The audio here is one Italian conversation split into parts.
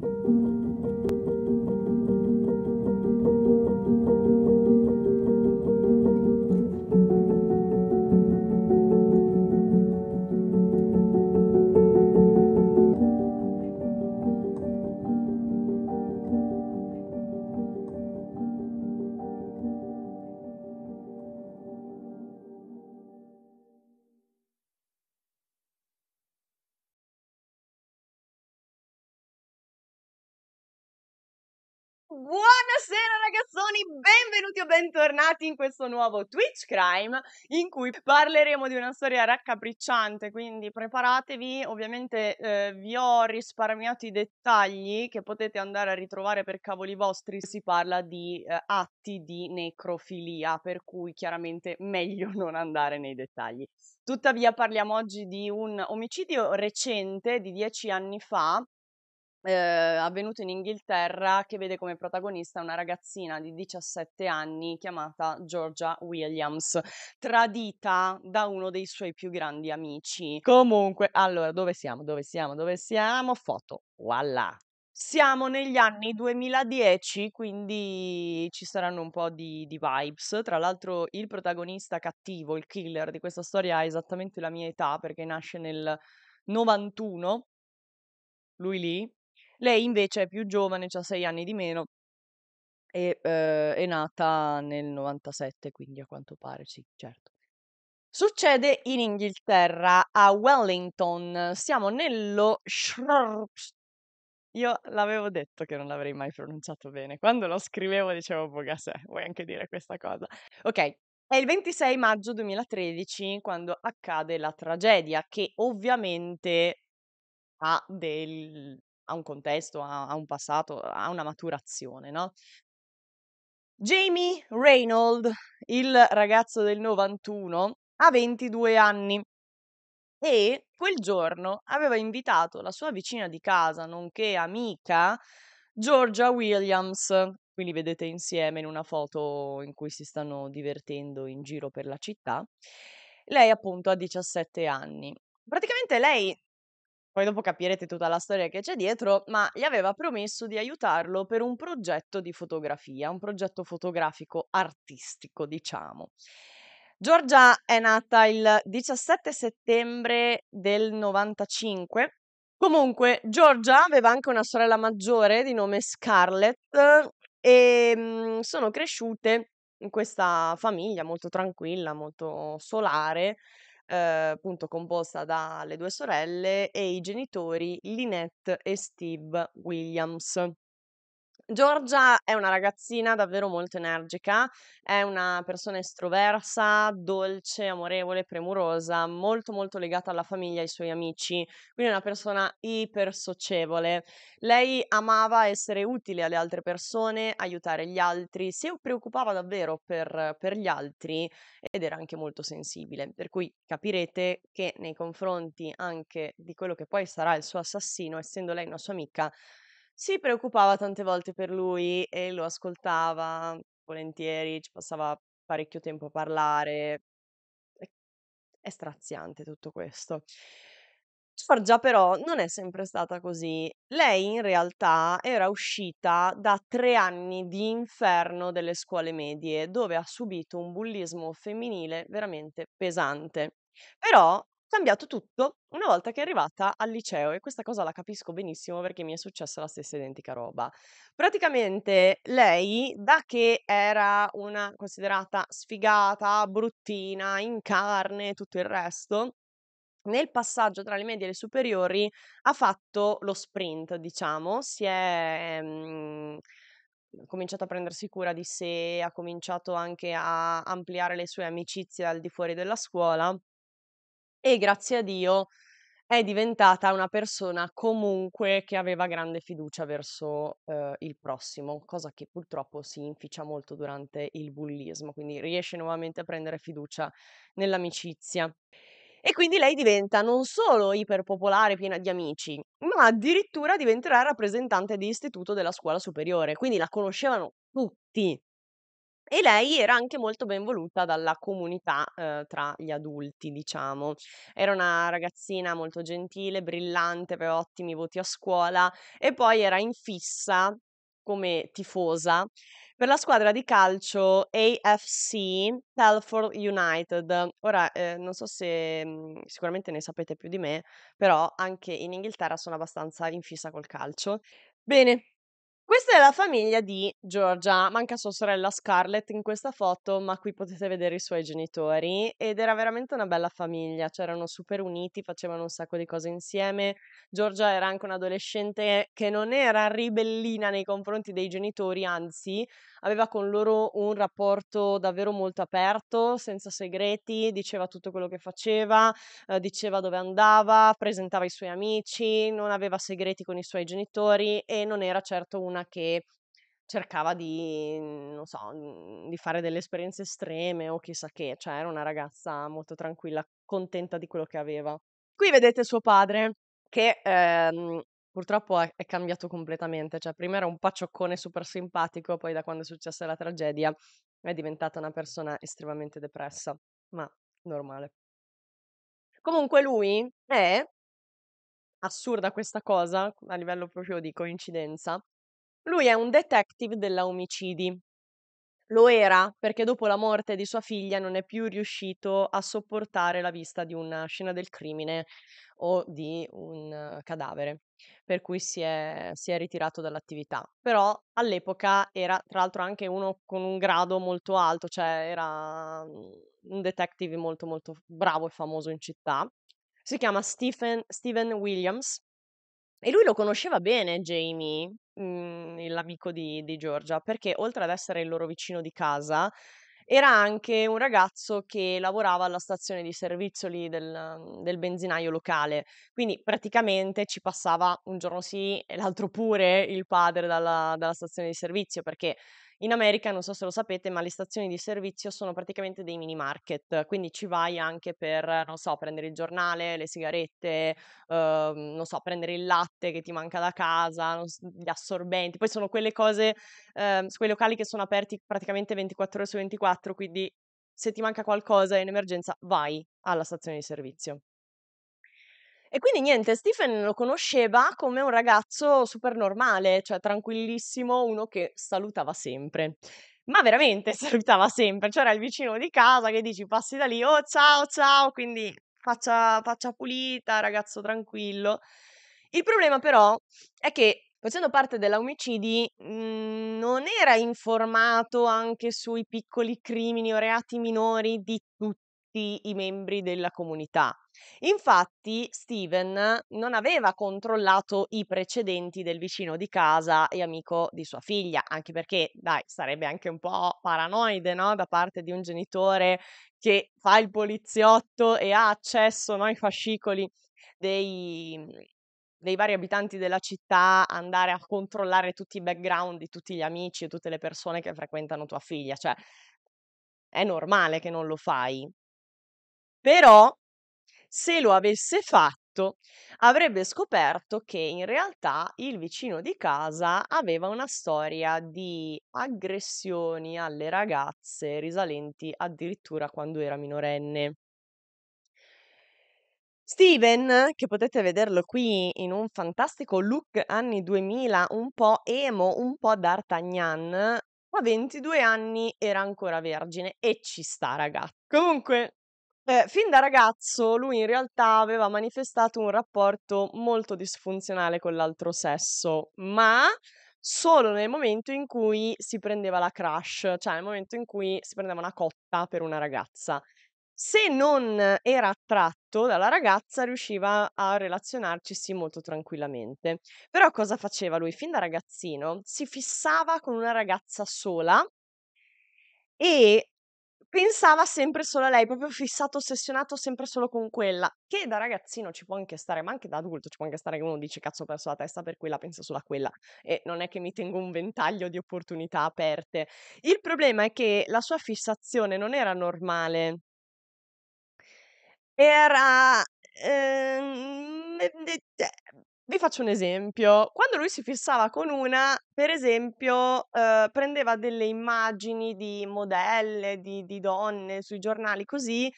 Thank you. tutti e bentornati in questo nuovo Twitch Crime in cui parleremo di una storia raccapricciante, quindi preparatevi, ovviamente eh, vi ho risparmiato i dettagli che potete andare a ritrovare per cavoli vostri, si parla di eh, atti di necrofilia, per cui chiaramente meglio non andare nei dettagli. Tuttavia parliamo oggi di un omicidio recente di dieci anni fa eh, avvenuto in Inghilterra che vede come protagonista una ragazzina di 17 anni chiamata Georgia Williams, tradita da uno dei suoi più grandi amici. Comunque, allora, dove siamo? Dove siamo? Dove siamo? Foto. Voilà, siamo negli anni 2010, quindi ci saranno un po' di, di, vibes. Tra l'altro, il protagonista cattivo, il killer di questa storia, ha esattamente la mia età perché nasce nel 91. Lui lì, lei invece è più giovane, ha sei anni di meno, e eh, è nata nel 97, quindi a quanto pare sì, certo. Succede in Inghilterra, a Wellington. Siamo nello Shropshire. Io l'avevo detto che non l'avrei mai pronunciato bene. Quando lo scrivevo dicevo, Bogasè, vuoi anche dire questa cosa? Ok, è il 26 maggio 2013 quando accade la tragedia che ovviamente ha del ha un contesto, ha, ha un passato, ha una maturazione, no? Jamie Reynolds, il ragazzo del 91, ha 22 anni e quel giorno aveva invitato la sua vicina di casa, nonché amica, Georgia Williams. Quindi vedete insieme in una foto in cui si stanno divertendo in giro per la città. Lei appunto ha 17 anni. Praticamente lei poi dopo capirete tutta la storia che c'è dietro, ma gli aveva promesso di aiutarlo per un progetto di fotografia, un progetto fotografico artistico, diciamo. Giorgia è nata il 17 settembre del 95. Comunque, Giorgia aveva anche una sorella maggiore di nome Scarlett e eh, ehm, sono cresciute in questa famiglia molto tranquilla, molto solare, eh, appunto composta dalle due sorelle e i genitori Lynette e Steve Williams. Giorgia è una ragazzina davvero molto energica, è una persona estroversa, dolce, amorevole, premurosa, molto molto legata alla famiglia, e ai suoi amici, quindi è una persona iper socievole. Lei amava essere utile alle altre persone, aiutare gli altri, si preoccupava davvero per, per gli altri ed era anche molto sensibile, per cui capirete che nei confronti anche di quello che poi sarà il suo assassino, essendo lei una sua amica, si preoccupava tante volte per lui e lo ascoltava volentieri, ci passava parecchio tempo a parlare. È straziante tutto questo. Cioè, Giorgia però non è sempre stata così. Lei in realtà era uscita da tre anni di inferno delle scuole medie, dove ha subito un bullismo femminile veramente pesante. Però cambiato tutto una volta che è arrivata al liceo e questa cosa la capisco benissimo perché mi è successa la stessa identica roba. Praticamente lei, da che era una considerata sfigata, bruttina, in carne e tutto il resto, nel passaggio tra le medie e le superiori ha fatto lo sprint, diciamo, si è... Um, ehm, ha cominciato a prendersi cura di sé, ha cominciato anche a ampliare le sue amicizie al di fuori della scuola e grazie a Dio è diventata una persona comunque che aveva grande fiducia verso, ehm, il prossimo, cosa che purtroppo si inficia molto durante il bullismo, quindi riesce nuovamente a prendere fiducia nell'amicizia. E quindi lei diventa non solo iperpopolare, piena di amici, ma addirittura diventerà rappresentante di istituto della scuola superiore, quindi la conoscevano tutti. E lei era anche molto ben voluta dalla comunità, ehm, tra gli adulti, diciamo. Era una ragazzina molto gentile, brillante, aveva ottimi voti a scuola e poi era in fissa come tifosa per la squadra di calcio AFC Telford United. Ora, eh, non so se mhmm, sicuramente ne sapete più di me, però anche in Inghilterra sono abbastanza in fissa col calcio. Bene, questa è la famiglia di Giorgia, manca sua sorella Scarlett in questa foto, ma qui potete vedere i suoi genitori ed era veramente una bella famiglia, cioè erano super uniti, facevano un sacco di cose insieme. Giorgia era anche un'adolescente che non era ribellina nei confronti dei genitori, anzi aveva con loro un rapporto davvero molto aperto, senza segreti, diceva tutto quello che faceva, eh, diceva dove andava, presentava i suoi amici, non aveva segreti con i suoi genitori e non era certo una persona che cercava di, non so, di fare delle esperienze estreme o chissà che, cioè era una ragazza molto tranquilla, contenta di quello che aveva. Qui vedete suo padre che ehm, purtroppo è, cambiato completamente, cioè prima era un paccioccone super simpatico, poi da quando è successa la tragedia è diventata una persona estremamente depressa, ma normale. Comunque lui è assurda questa cosa a livello proprio di coincidenza, lui è un detective della omicidi. Lo era perché dopo la morte di sua figlia non è più riuscito a sopportare la vista di una scena del crimine o di un cadavere, per cui si è, si è ritirato dall'attività. Però all'epoca era tra l'altro anche uno con un grado molto alto, cioè era mm, un detective molto molto bravo e famoso in città. Si chiama Stephen, Steven Williams e lui lo conosceva bene, Jamie, mhmm, l'amico di di Giorgia, perché oltre ad essere il loro vicino di casa, era anche un ragazzo che lavorava alla stazione di servizio lì del del benzinaio locale. Quindi praticamente ci passava un giorno sì e l'altro pure il padre dalla dalla stazione di servizio, perché in America, non so se lo sapete, ma le stazioni di servizio sono praticamente dei mini market, quindi ci vai anche per, non so, prendere il giornale, le sigarette, ehm, non so, prendere il latte che ti manca da casa, gli assorbenti. Poi sono quelle cose, ehm, quei locali che sono aperti praticamente 24 ore su 24, quindi se ti manca qualcosa in emergenza vai alla stazione di servizio. E quindi niente, Stephen lo conosceva come un ragazzo super normale, cioè tranquillissimo, uno che salutava sempre. Ma veramente salutava sempre, c'era cioè, il vicino di casa che dici passi da lì, oh ciao ciao, quindi faccia, faccia pulita, ragazzo tranquillo. Il problema però è che facendo parte della omicidi mhmm, non era informato anche sui piccoli crimini o reati minori di tutti i membri della comunità. Infatti Steven non aveva controllato i precedenti del vicino di casa e amico di sua figlia, anche perché, dai, sarebbe anche un po' paranoide, no? Da parte di un genitore che fa il poliziotto e ha accesso, no, ai fascicoli dei, mm, dei vari abitanti della città andare a controllare tutti i background di tutti gli amici e tutte le persone che frequentano tua figlia, cioè è normale che non lo fai. Però se lo avesse fatto, avrebbe scoperto che in realtà il vicino di casa aveva una storia di aggressioni alle ragazze risalenti addirittura quando era minorenne. Steven, che potete vederlo qui in un fantastico look anni 2000, un po' emo, un po' d'Artagnan, a 22 anni era ancora vergine e ci sta, ragazzi. Comunque, eh, fin da ragazzo lui in realtà aveva manifestato un rapporto molto disfunzionale con l'altro sesso, ma solo nel momento in cui si prendeva la crush, cioè nel momento in cui si prendeva una cotta per una ragazza. Se non era attratto dalla ragazza, riusciva a relazionarcisi molto tranquillamente. Però cosa faceva lui? Fin da ragazzino si fissava con una ragazza sola e pensava sempre solo a lei, proprio fissato, ossessionato sempre solo con quella. Che da ragazzino ci può anche stare, ma anche da adulto ci può anche stare che uno dice cazzo ho perso la testa per quella, penso solo a quella. E non è che mi tengo un ventaglio di opportunità aperte. Il problema è che la sua fissazione non era normale. Era... Ehm, vi faccio un esempio. Quando lui si fissava con una, per esempio, eh, prendeva delle immagini di modelle, di, di donne sui giornali così,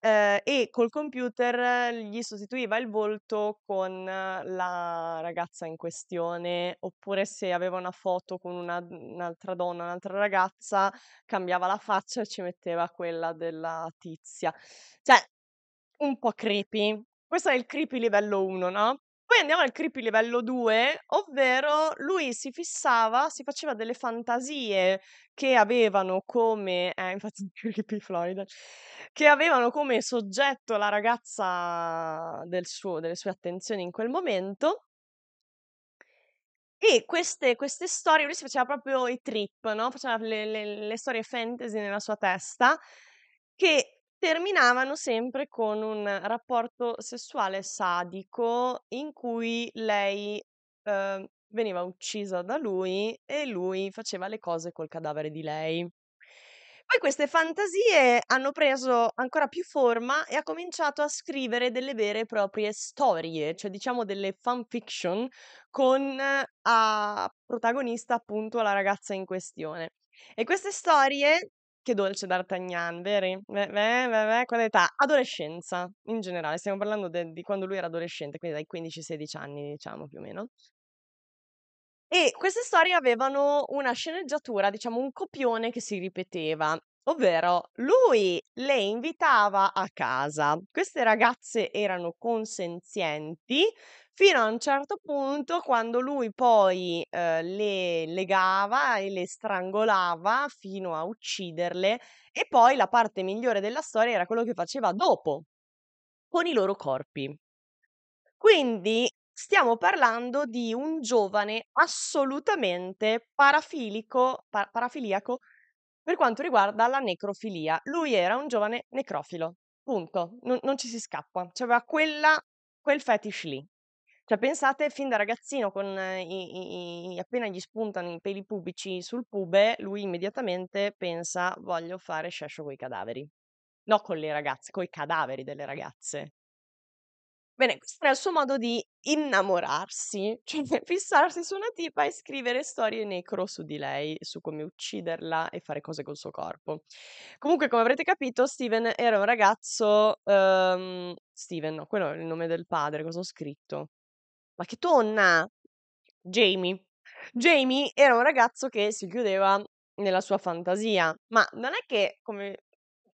eh, e col computer gli sostituiva il volto con eh, la ragazza in questione, oppure se aveva una foto con una, un'altra donna, un'altra ragazza, cambiava la faccia e ci metteva quella della tizia. Cioè, un po' creepy. Questo è il creepy livello 1, no? Poi andiamo al creepy livello 2, ovvero lui si fissava, si faceva delle fantasie che avevano come, eh, infatti creepy Florida, che avevano come soggetto la ragazza del suo, delle sue attenzioni in quel momento. E queste, queste storie, lui si faceva proprio i trip, no? Faceva le, le, le storie fantasy nella sua testa, che terminavano sempre con un rapporto sessuale sadico in cui lei eh, veniva uccisa da lui e lui faceva le cose col cadavere di lei. Poi queste fantasie hanno preso ancora più forma e ha cominciato a scrivere delle vere e proprie storie, cioè diciamo delle fanfiction con eh, a protagonista appunto la ragazza in questione. E queste storie che dolce d'Artagnan, veri? Beh, beh, beh, beh, quale età? Adolescenza, in generale, stiamo parlando de- di quando lui era adolescente, quindi dai 15-16 anni, diciamo, più o meno. E queste storie avevano una sceneggiatura, diciamo un copione che si ripeteva, ovvero lui le invitava a casa. Queste ragazze erano consenzienti, fino a un certo punto quando lui poi eh, le legava e le strangolava fino a ucciderle e poi la parte migliore della storia era quello che faceva dopo con i loro corpi. Quindi stiamo parlando di un giovane assolutamente parafilico, pa- parafiliaco per quanto riguarda la necrofilia. Lui era un giovane necrofilo, punto, non, non ci si scappa, c'era quella, quel fetish lì. Cioè, pensate fin da ragazzino, con i, i, i- appena gli spuntano i peli pubici sul pube, lui immediatamente pensa: Voglio fare scescio coi cadaveri. No, con le ragazze, coi cadaveri delle ragazze. Bene, questo era il suo modo di innamorarsi, cioè fissarsi su una tipa e scrivere storie necro su di lei, su come ucciderla e fare cose col suo corpo. Comunque, come avrete capito, Steven era un ragazzo. ehm, Steven, no, quello è il nome del padre, cosa ho scritto? Ma che tonna! Jamie. Jamie era un ragazzo che si chiudeva nella sua fantasia, ma non è che come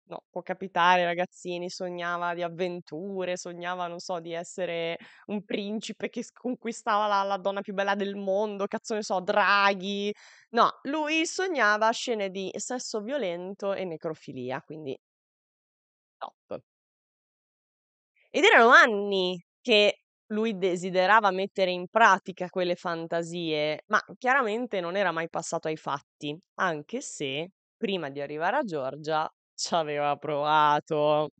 no, può capitare, ragazzini, sognava di avventure, sognava, non so, di essere un principe che conquistava la, la, donna più bella del mondo, cazzo ne so, draghi. No, lui sognava scene di sesso violento e necrofilia, quindi top. Ed erano anni che lui desiderava mettere in pratica quelle fantasie, ma chiaramente non era mai passato ai fatti, anche se prima di arrivare a Giorgia ci aveva provato.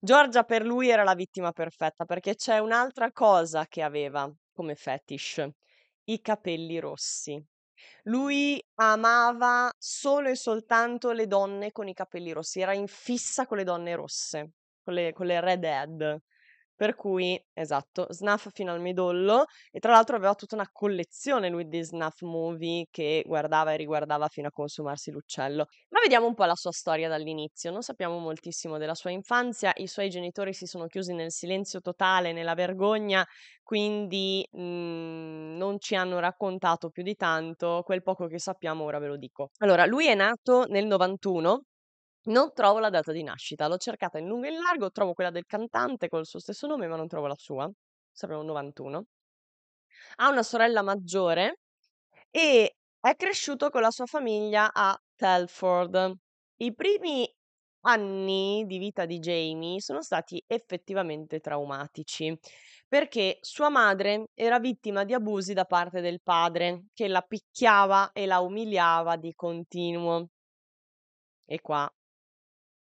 Giorgia per lui era la vittima perfetta perché c'è un'altra cosa che aveva come fetish, i capelli rossi. Lui amava solo e soltanto le donne con i capelli rossi, era in fissa con le donne rosse, con le, con le redhead. Per cui, esatto, snuff fino al midollo e tra l'altro aveva tutta una collezione lui di snuff movie che guardava e riguardava fino a consumarsi l'uccello. Ma vediamo un po' la sua storia dall'inizio, non sappiamo moltissimo della sua infanzia, i suoi genitori si sono chiusi nel silenzio totale, nella vergogna, quindi mh, mhmm, non ci hanno raccontato più di tanto, quel poco che sappiamo ora ve lo dico. Allora, lui è nato nel 91 non trovo la data di nascita, l'ho cercata in lungo e in largo, trovo quella del cantante col suo stesso nome, ma non trovo la sua. un 91. Ha una sorella maggiore e è cresciuto con la sua famiglia a Telford. I primi anni di vita di Jamie sono stati effettivamente traumatici, perché sua madre era vittima di abusi da parte del padre, che la picchiava e la umiliava di continuo. E qua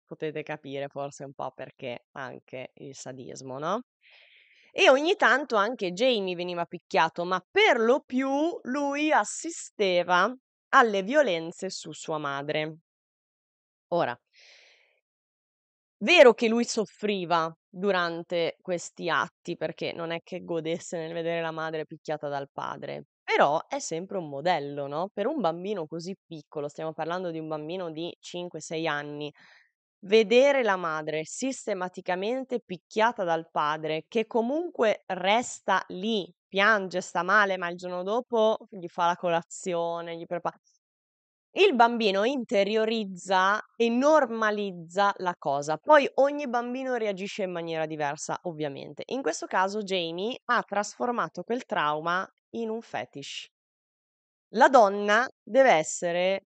potete capire forse un po' perché anche il sadismo, no? E ogni tanto anche Jamie veniva picchiato, ma per lo più lui assisteva alle violenze su sua madre. Ora, vero che lui soffriva durante questi atti perché non è che godesse nel vedere la madre picchiata dal padre, però è sempre un modello, no? Per un bambino così piccolo, stiamo parlando di un bambino di 5-6 anni, Vedere la madre sistematicamente picchiata dal padre, che comunque resta lì, piange, sta male, ma il giorno dopo gli fa la colazione, gli prepara. Il bambino interiorizza e normalizza la cosa, poi ogni bambino reagisce in maniera diversa, ovviamente. In questo caso Jamie ha trasformato quel trauma in un fetish. La donna deve essere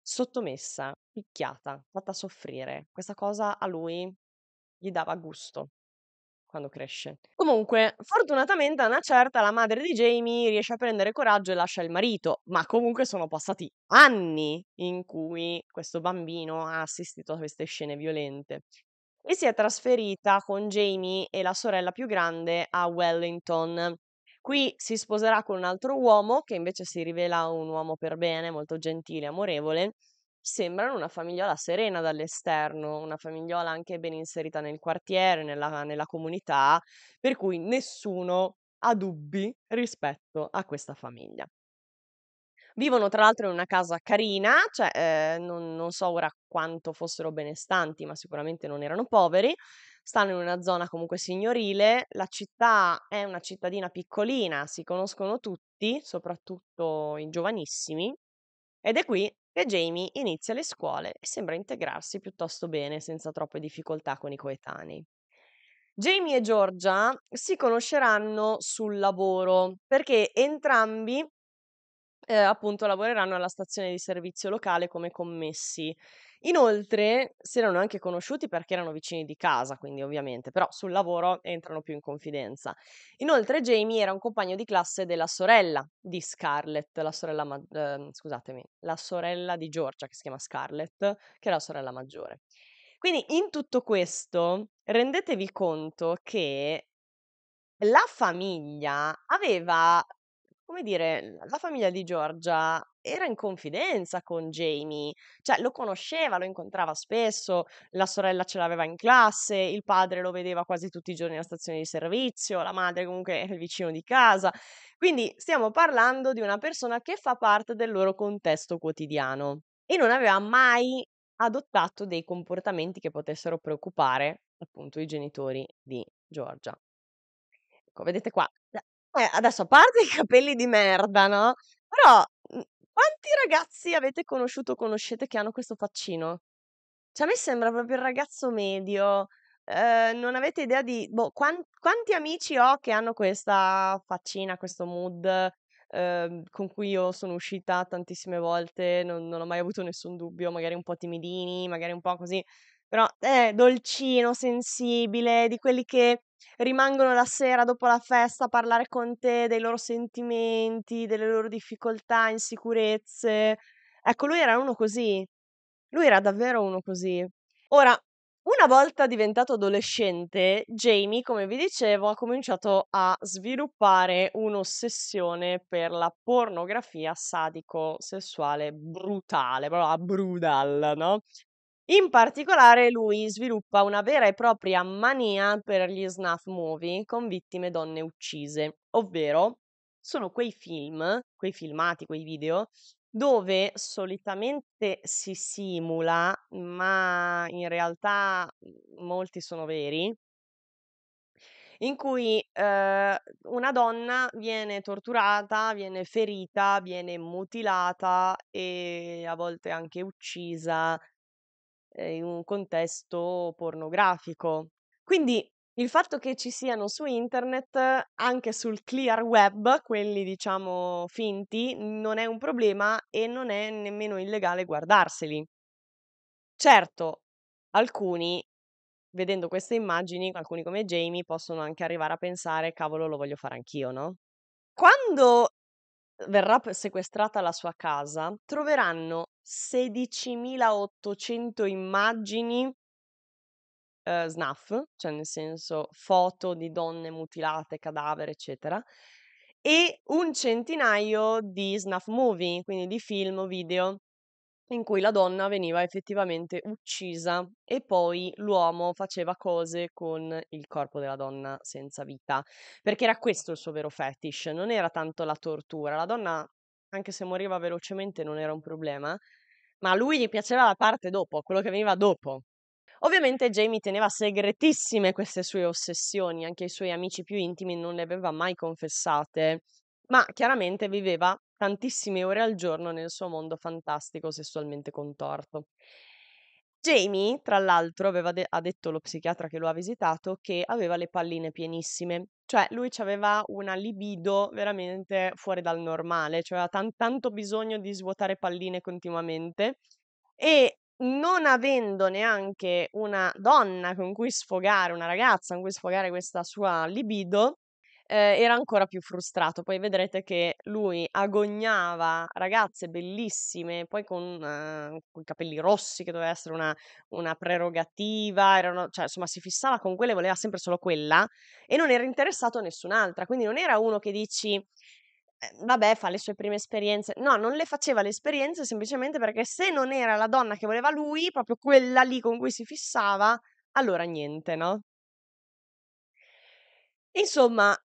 sottomessa, picchiata, fatta soffrire. Questa cosa a lui gli dava gusto quando cresce. Comunque, fortunatamente a una certa la madre di Jamie riesce a prendere coraggio e lascia il marito, ma comunque sono passati anni in cui questo bambino ha assistito a queste scene violente. E si è trasferita con Jamie e la sorella più grande a Wellington. Qui si sposerà con un altro uomo che invece si rivela un uomo per bene, molto gentile, e amorevole, sembrano una famigliola serena dall'esterno, una famigliola anche ben inserita nel quartiere, nella, nella comunità, per cui nessuno ha dubbi rispetto a questa famiglia. Vivono tra l'altro in una casa carina, cioè eh, non, non, so ora quanto fossero benestanti, ma sicuramente non erano poveri. Stanno in una zona comunque signorile, la città è una cittadina piccolina, si conoscono tutti, soprattutto i giovanissimi, ed è qui e Jamie inizia le scuole e sembra integrarsi piuttosto bene senza troppe difficoltà con i coetanei. Jamie e Giorgia si conosceranno sul lavoro perché entrambi eh, appunto lavoreranno alla stazione di servizio locale come commessi. Inoltre si erano anche conosciuti perché erano vicini di casa, quindi ovviamente, però sul lavoro entrano più in confidenza. Inoltre Jamie era un compagno di classe della sorella di Scarlett, la sorella, ma- eh, scusatemi, la sorella di Giorgia che si chiama Scarlett, che era la sorella maggiore. Quindi in tutto questo rendetevi conto che la famiglia aveva come dire, la famiglia di Giorgia era in confidenza con Jamie, cioè lo conosceva, lo incontrava spesso, la sorella ce l'aveva in classe, il padre lo vedeva quasi tutti i giorni alla stazione di servizio, la madre comunque è vicino di casa. Quindi stiamo parlando di una persona che fa parte del loro contesto quotidiano e non aveva mai adottato dei comportamenti che potessero preoccupare appunto i genitori di Giorgia. Ecco, vedete qua, eh, adesso a parte i capelli di merda, no, però, mhmm, quanti ragazzi avete conosciuto o conoscete che hanno questo faccino? Cioè a me sembra proprio il ragazzo medio, ehm, non avete idea di boh, quan quanti amici ho che hanno questa faccina, questo mood, ehm, con cui io sono uscita tantissime volte, non non ho mai avuto nessun dubbio, magari un po' timidini, magari un po' così, però eh, dolcino, sensibile, di quelli che rimangono la sera dopo la festa a parlare con te dei loro sentimenti, delle loro difficoltà, insicurezze. Ecco, lui era uno così. Lui era davvero uno così. Ora, una volta diventato adolescente, Jamie, come vi dicevo, ha cominciato a sviluppare un'ossessione per la pornografia sadico-sessuale brutale, proprio a brutal, no? In particolare lui sviluppa una vera e propria mania per gli snuff movie con vittime donne uccise, ovvero sono quei film, quei filmati, quei video dove solitamente si simula, ma in realtà mhmm, molti sono veri, in cui eh, una donna viene torturata, viene ferita, viene mutilata e a volte anche uccisa eh, in un contesto pornografico. Quindi il fatto che ci siano su internet, anche sul clear web, quelli diciamo finti, non è un problema e non è nemmeno illegale guardarseli. Certo, alcuni, vedendo queste immagini, alcuni come Jamie, possono anche arrivare a pensare, cavolo, lo voglio fare anch'io, no? Quando verrà sequestrata la sua casa, troveranno 16.800 immagini eh, SNAF, cioè nel senso foto di donne mutilate, cadavere, eccetera, e un centinaio di snuff movie, quindi di film o video in cui la donna veniva effettivamente uccisa e poi l'uomo faceva cose con il corpo della donna senza vita, perché era questo il suo vero fetish, non era tanto la tortura, la donna anche se moriva velocemente non era un problema, ma a lui gli piaceva la parte dopo, quello che veniva dopo. Ovviamente Jamie teneva segretissime queste sue ossessioni, anche i suoi amici più intimi non le aveva mai confessate, ma chiaramente viveva tantissime ore al giorno nel suo mondo fantastico sessualmente contorto. Jamie, tra l'altro, de- ha detto lo psichiatra che lo ha visitato che aveva le palline pienissime, cioè lui aveva una libido veramente fuori dal normale, cioè aveva tan- tanto bisogno di svuotare palline continuamente e non avendo neanche una donna con cui sfogare, una ragazza con cui sfogare questa sua libido, eh, era ancora più frustrato. Poi vedrete che lui agognava ragazze bellissime, poi con, eh, con i capelli rossi, che doveva essere una, una prerogativa, erano, cioè, insomma si fissava con quelle, voleva sempre solo quella e non era interessato a nessun'altra. Quindi non era uno che dici ehm, vabbè, fa le sue prime esperienze. No, non le faceva le esperienze semplicemente perché se non era la donna che voleva lui, proprio quella lì con cui si fissava, allora niente, no? Insomma,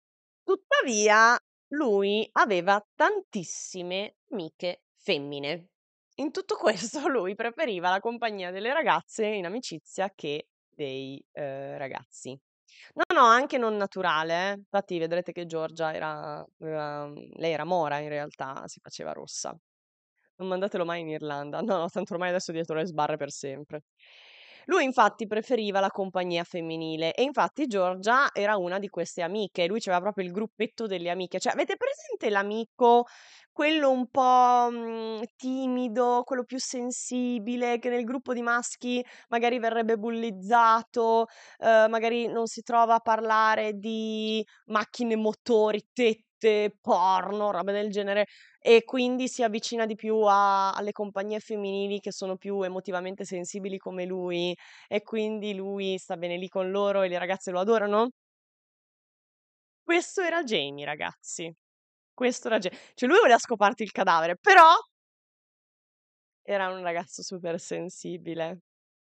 Tuttavia lui aveva tantissime amiche femmine. In tutto questo lui preferiva la compagnia delle ragazze in amicizia che dei eh, ragazzi. No, no, anche non naturale. Eh. Infatti vedrete che Giorgia era, era- Lei era mora in realtà, si faceva rossa. Non mandatelo mai in Irlanda. No, no, tanto ormai adesso dietro le sbarre per sempre. Lui infatti preferiva la compagnia femminile e infatti Giorgia era una di queste amiche, lui aveva proprio il gruppetto delle amiche, cioè avete presente l'amico, quello un po' mh, mhmm, timido, quello più sensibile, che nel gruppo di maschi magari verrebbe bullizzato, eh, magari non si trova a parlare di macchine, motori, tetti, brutte, porno, roba del genere, e quindi si avvicina di più a, alle compagnie femminili che sono più emotivamente sensibili come lui, e quindi lui sta bene lì con loro e le ragazze lo adorano. Questo era Jamie, ragazzi. Questo era Jamie. Cioè, lui voleva scoparti il cadavere, però era un ragazzo super sensibile.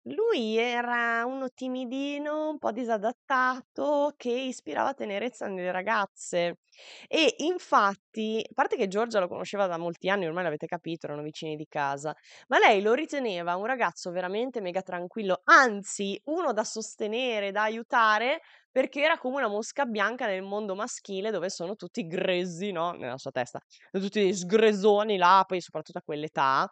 Lui era uno timidino, un po' disadattato, che ispirava tenerezza nelle ragazze. E infatti, a parte che Giorgia lo conosceva da molti anni, ormai l'avete capito, erano vicini di casa, ma lei lo riteneva un ragazzo veramente mega tranquillo, anzi uno da sostenere, da aiutare, perché era come una mosca bianca nel mondo maschile dove sono tutti grezzi, no? Nella sua testa, tutti sgresoni là, poi soprattutto a quell'età,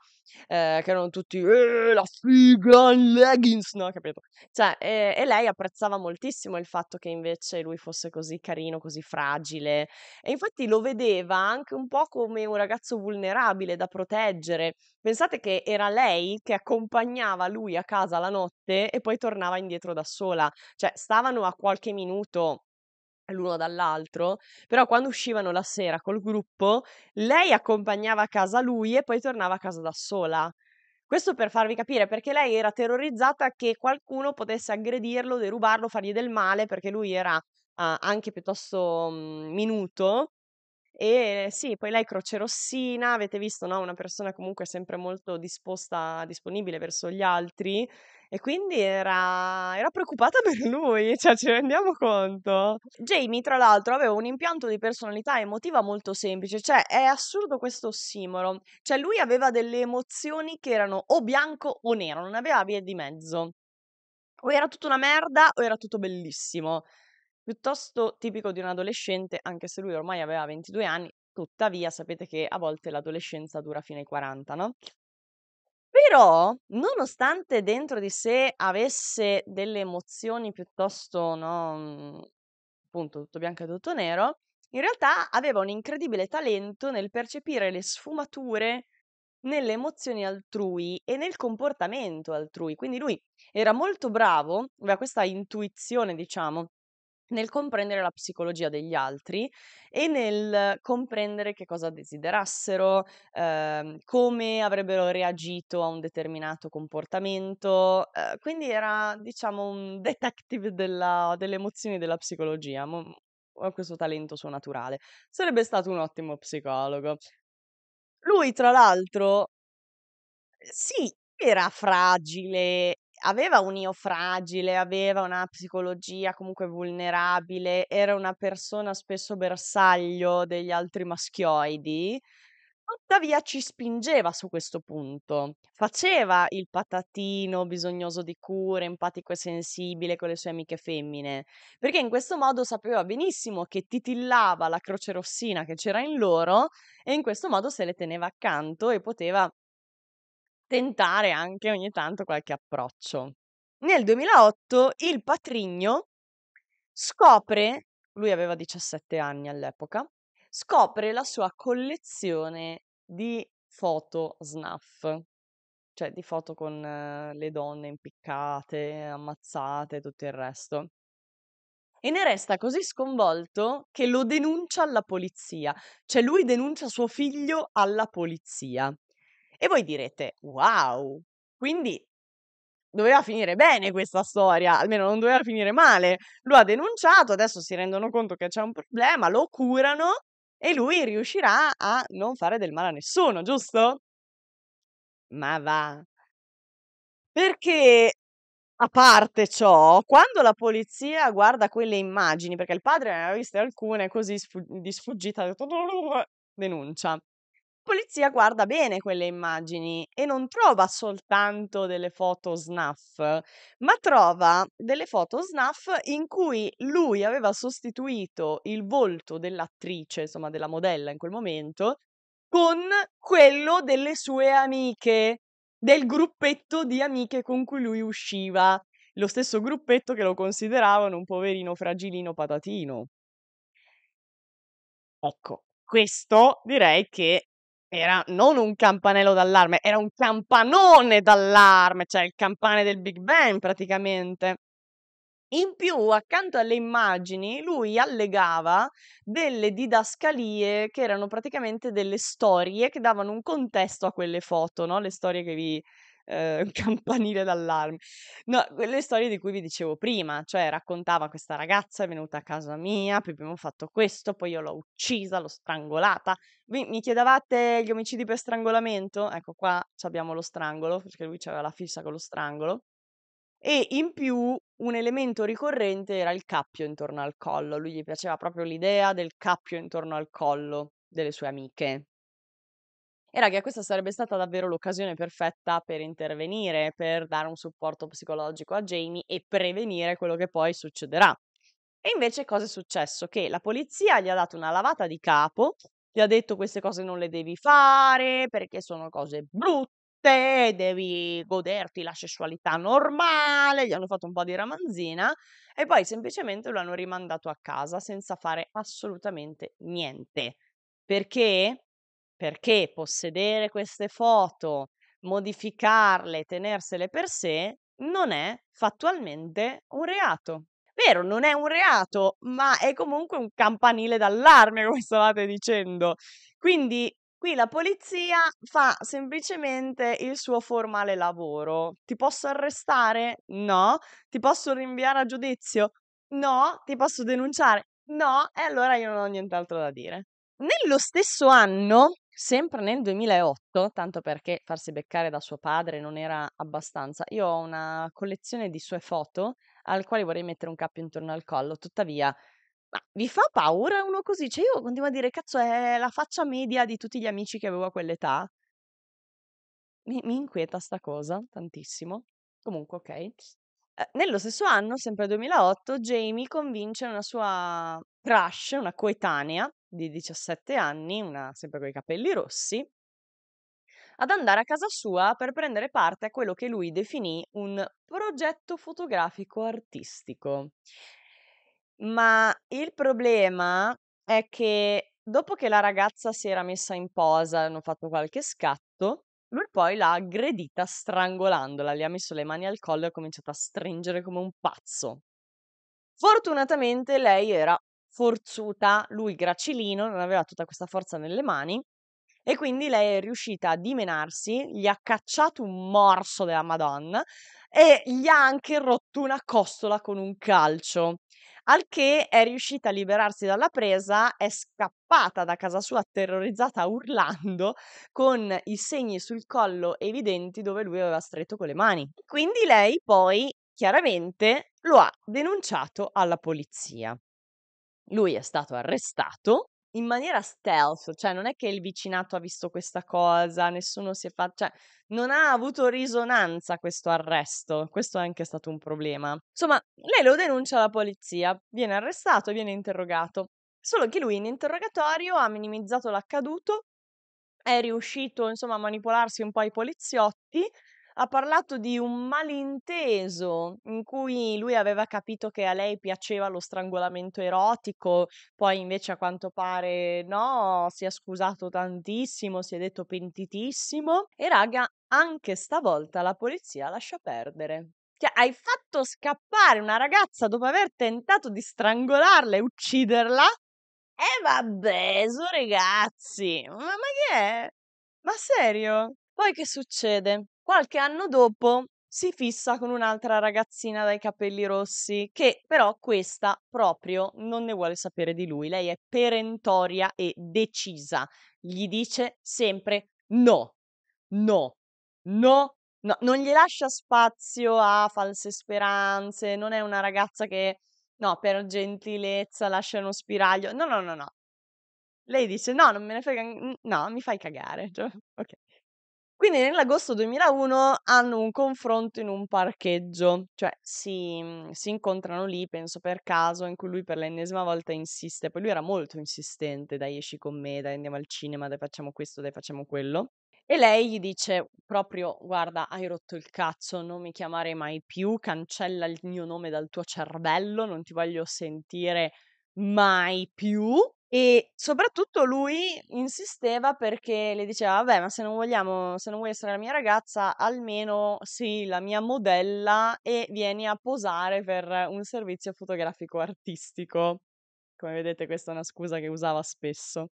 eh, che erano tutti eh, la figa, leggings, no? Capito? Cioè, eh, e lei apprezzava moltissimo il fatto che invece lui fosse così carino, così fragile, e infatti lo vedeva anche un po' come un ragazzo vulnerabile da proteggere. Pensate che era lei che accompagnava lui a casa la notte e poi tornava indietro da sola, cioè stavano a qualche qualche minuto l'uno dall'altro, però quando uscivano la sera col gruppo, lei accompagnava a casa lui e poi tornava a casa da sola. Questo per farvi capire perché lei era terrorizzata che qualcuno potesse aggredirlo, derubarlo, fargli del male, perché lui era uh, anche piuttosto mh, mm, minuto. E sì, poi lei croce rossina, avete visto, no? Una persona comunque sempre molto disposta, disponibile verso gli altri. E quindi era, era preoccupata per lui, cioè ci rendiamo conto. Jamie, tra l'altro, aveva un impianto di personalità emotiva molto semplice, cioè è assurdo questo simolo. Cioè lui aveva delle emozioni che erano o bianco o nero, non aveva via di mezzo. O era tutta una merda o era tutto bellissimo. Piuttosto tipico di un adolescente, anche se lui ormai aveva 22 anni, Tuttavia, sapete che a volte l'adolescenza dura fino ai 40, no? Però, nonostante dentro di sé avesse delle emozioni piuttosto, no, mhmm, appunto, tutto bianco e tutto nero, in realtà aveva un incredibile talento nel percepire le sfumature nelle emozioni altrui e nel comportamento altrui. Quindi lui era molto bravo, aveva questa intuizione, diciamo, nel comprendere la psicologia degli altri e nel comprendere che cosa desiderassero, eh, come avrebbero reagito a un determinato comportamento. Eh, quindi era, diciamo, un detective della, delle emozioni della psicologia. Ha questo talento suo naturale. Sarebbe stato un ottimo psicologo. Lui, tra l'altro, sì, era fragile aveva un io fragile, aveva una psicologia comunque vulnerabile, era una persona spesso bersaglio degli altri maschioidi. Tuttavia ci spingeva su questo punto. Faceva il patatino bisognoso di cure, empatico e sensibile con le sue amiche femmine, perché in questo modo sapeva benissimo che titillava la croce rossina che c'era in loro e in questo modo se le teneva accanto e poteva tentare anche ogni tanto qualche approccio. Nel 2008 il patrigno scopre, lui aveva 17 anni all'epoca, scopre la sua collezione di foto snuff, cioè di foto con eh, le donne impiccate, ammazzate e tutto il resto. E ne resta così sconvolto che lo denuncia alla polizia, cioè lui denuncia suo figlio alla polizia. E voi direte, wow, quindi doveva finire bene questa storia, almeno non doveva finire male. Lo ha denunciato, adesso si rendono conto che c'è un problema, lo curano e lui riuscirà a non fare del male a nessuno, giusto? Ma va. Perché a parte ciò, quando la polizia guarda quelle immagini, perché il padre ne eh, aveva viste alcune così sfu- di sfuggita, denuncia polizia guarda bene quelle immagini e non trova soltanto delle foto snuff, ma trova delle foto snuff in cui lui aveva sostituito il volto dell'attrice, insomma della modella in quel momento, con quello delle sue amiche, del gruppetto di amiche con cui lui usciva, lo stesso gruppetto che lo consideravano un poverino fragilino patatino. Ecco, questo direi che era non un campanello d'allarme, era un campanone d'allarme, cioè il campane del Big Bang praticamente. In più, accanto alle immagini, lui allegava delle didascalie che erano praticamente delle storie che davano un contesto a quelle foto, no? le storie che vi eh, un campanile d'allarme. No, quelle storie di cui vi dicevo prima, cioè raccontava questa ragazza è venuta a casa mia, poi abbiamo fatto questo, poi io l'ho uccisa, l'ho strangolata. Vi, mi chiedevate gli omicidi per strangolamento? Ecco qua abbiamo lo strangolo, perché lui aveva la fissa con lo strangolo. E in più un elemento ricorrente era il cappio intorno al collo. Lui gli piaceva proprio l'idea del cappio intorno al collo delle sue amiche. E raga, questa sarebbe stata davvero l'occasione perfetta per intervenire, per dare un supporto psicologico a Jamie e prevenire quello che poi succederà. E invece cosa è successo? Che la polizia gli ha dato una lavata di capo, gli ha detto queste cose non le devi fare perché sono cose brutte devi goderti la sessualità normale, gli hanno fatto un po' di ramanzina e poi semplicemente lo hanno rimandato a casa senza fare assolutamente niente. Perché? perché possedere queste foto, modificarle, tenersele per sé, non è fattualmente un reato. Vero, non è un reato, ma è comunque un campanile d'allarme, come stavate dicendo. Quindi qui la polizia fa semplicemente il suo formale lavoro. Ti posso arrestare? No. Ti posso rinviare a giudizio? No. Ti posso denunciare? No. E allora io non ho nient'altro da dire. Nello stesso anno Sempre nel 2008, tanto perché farsi beccare da suo padre non era abbastanza, io ho una collezione di sue foto al quale vorrei mettere un cappio intorno al collo, tuttavia, ma vi fa paura uno così? Cioè io continuo a dire, cazzo, è la faccia media di tutti gli amici che avevo a quell'età. Mi, mi inquieta sta cosa, tantissimo. Comunque, ok. Eh, nello stesso anno, sempre 2008, Jamie convince una sua crush, una coetanea, di 17 anni, una, sempre con i capelli rossi, ad andare a casa sua per prendere parte a quello che lui definì un progetto fotografico artistico. Ma il problema è che dopo che la ragazza si era messa in posa, hanno fatto qualche scatto, lui poi l'ha aggredita strangolandola, le ha messo le mani al collo e ha cominciato a stringere come un pazzo. Fortunatamente lei era forzuta, lui gracilino, non aveva tutta questa forza nelle mani e quindi lei è riuscita a dimenarsi, gli ha cacciato un morso della Madonna e gli ha anche rotto una costola con un calcio. Al che è riuscita a liberarsi dalla presa, è scappata da casa sua terrorizzata urlando con i segni sul collo evidenti dove lui aveva stretto con le mani. Quindi lei poi chiaramente lo ha denunciato alla polizia lui è stato arrestato in maniera stealth, cioè non è che il vicinato ha visto questa cosa, nessuno si è fatto, cioè non ha avuto risonanza questo arresto, questo è anche stato un problema. Insomma, lei lo denuncia alla polizia, viene arrestato, e viene interrogato, solo che lui in interrogatorio ha minimizzato l'accaduto, è riuscito insomma a manipolarsi un po' i poliziotti ha parlato di un malinteso in cui lui aveva capito che a lei piaceva lo strangolamento erotico, poi invece a quanto pare no, si è scusato tantissimo, si è detto pentitissimo e raga, anche stavolta la polizia lascia perdere. Cioè, hai fatto scappare una ragazza dopo aver tentato di strangolarla e ucciderla? Eh vabbè, su ragazzi, ma, ma che è? Ma serio? Poi che succede? Qualche anno dopo si fissa con un'altra ragazzina dai capelli rossi, che però questa proprio non ne vuole sapere di lui. Lei è perentoria e decisa. Gli dice sempre no, no, no, no. Non gli lascia spazio a false speranze, non è una ragazza che, no, per gentilezza lascia uno spiraglio. No, no, no, no. Lei dice no, non me ne frega, no, mi fai cagare. Cioè, ok. Quindi nell'agosto 2001 hanno un confronto in un parcheggio, cioè si, mhmm, si, incontrano lì, penso per caso, in cui lui per l'ennesima volta insiste, poi lui era molto insistente, dai esci con me, dai andiamo al cinema, dai facciamo questo, dai facciamo quello. E lei gli dice proprio, guarda, hai rotto il cazzo, non mi chiamare mai più, cancella il mio nome dal tuo cervello, non ti voglio sentire mai più. E soprattutto lui insisteva perché le diceva: Vabbè, ma se non vogliamo, se non vuoi essere la mia ragazza, almeno sei la mia modella e vieni a posare per un servizio fotografico artistico. Come vedete, questa è una scusa che usava spesso.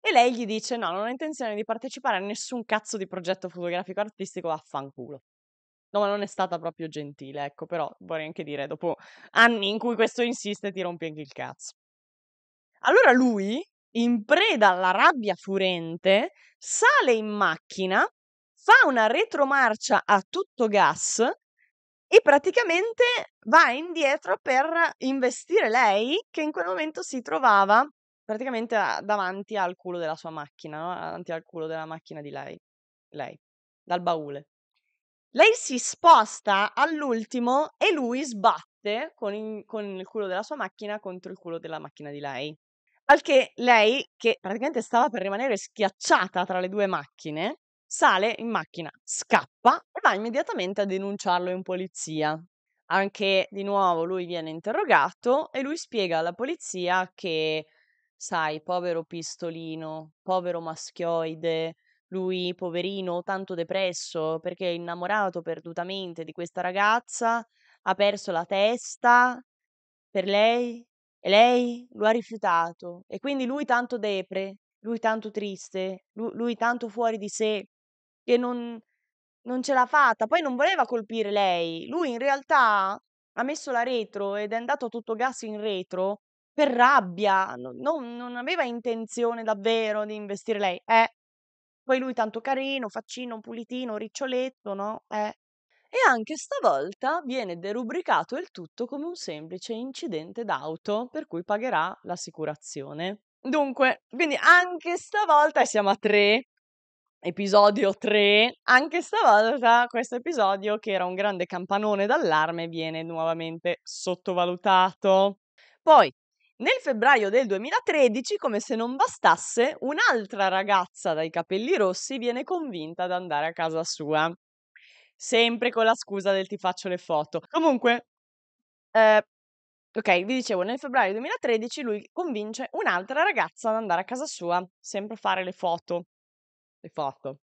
E lei gli dice: No, non ho intenzione di partecipare a nessun cazzo di progetto fotografico artistico, vaffanculo. No, ma non è stata proprio gentile, ecco, però vorrei anche dire, dopo anni in cui questo insiste, ti rompi anche il cazzo. Allora lui, in preda alla rabbia furente, sale in macchina, fa una retromarcia a tutto gas e praticamente va indietro per investire lei che in quel momento si trovava praticamente ah, davanti al culo della sua macchina, no? davanti al culo della macchina di lei, lei, dal baule. Lei si sposta all'ultimo e lui sbatte con il, con il culo della sua macchina contro il culo della macchina di lei. Al che lei, che praticamente stava per rimanere schiacciata tra le due macchine, sale in macchina, scappa e va immediatamente a denunciarlo in polizia. Anche di nuovo lui viene interrogato e lui spiega alla polizia che, sai, povero pistolino, povero maschioide, lui poverino, tanto depresso perché è innamorato perdutamente di questa ragazza, ha perso la testa per lei e lei lo ha rifiutato e quindi lui tanto depre, lui tanto triste, lui, lui tanto fuori di sé, che non, non ce l'ha fatta. Poi non voleva colpire lei, lui in realtà ha messo la retro ed è andato tutto gas in retro per rabbia, no, non aveva intenzione davvero di investire lei. Eh, poi lui tanto carino, faccino, pulitino, riccioletto, no? Eh, e anche stavolta viene derubricato il tutto come un semplice incidente d'auto, per cui pagherà l'assicurazione. Dunque, quindi anche stavolta siamo a tre, episodio 3, anche stavolta questo episodio che era un grande campanone d'allarme viene nuovamente sottovalutato. Poi, nel febbraio del 2013, come se non bastasse, un'altra ragazza dai capelli rossi viene convinta ad andare a casa sua sempre con la scusa del ti faccio le foto. Comunque, eh, ok, vi dicevo, nel febbraio 2013 lui convince un'altra ragazza ad andare a casa sua, sempre a fare le foto. Le foto.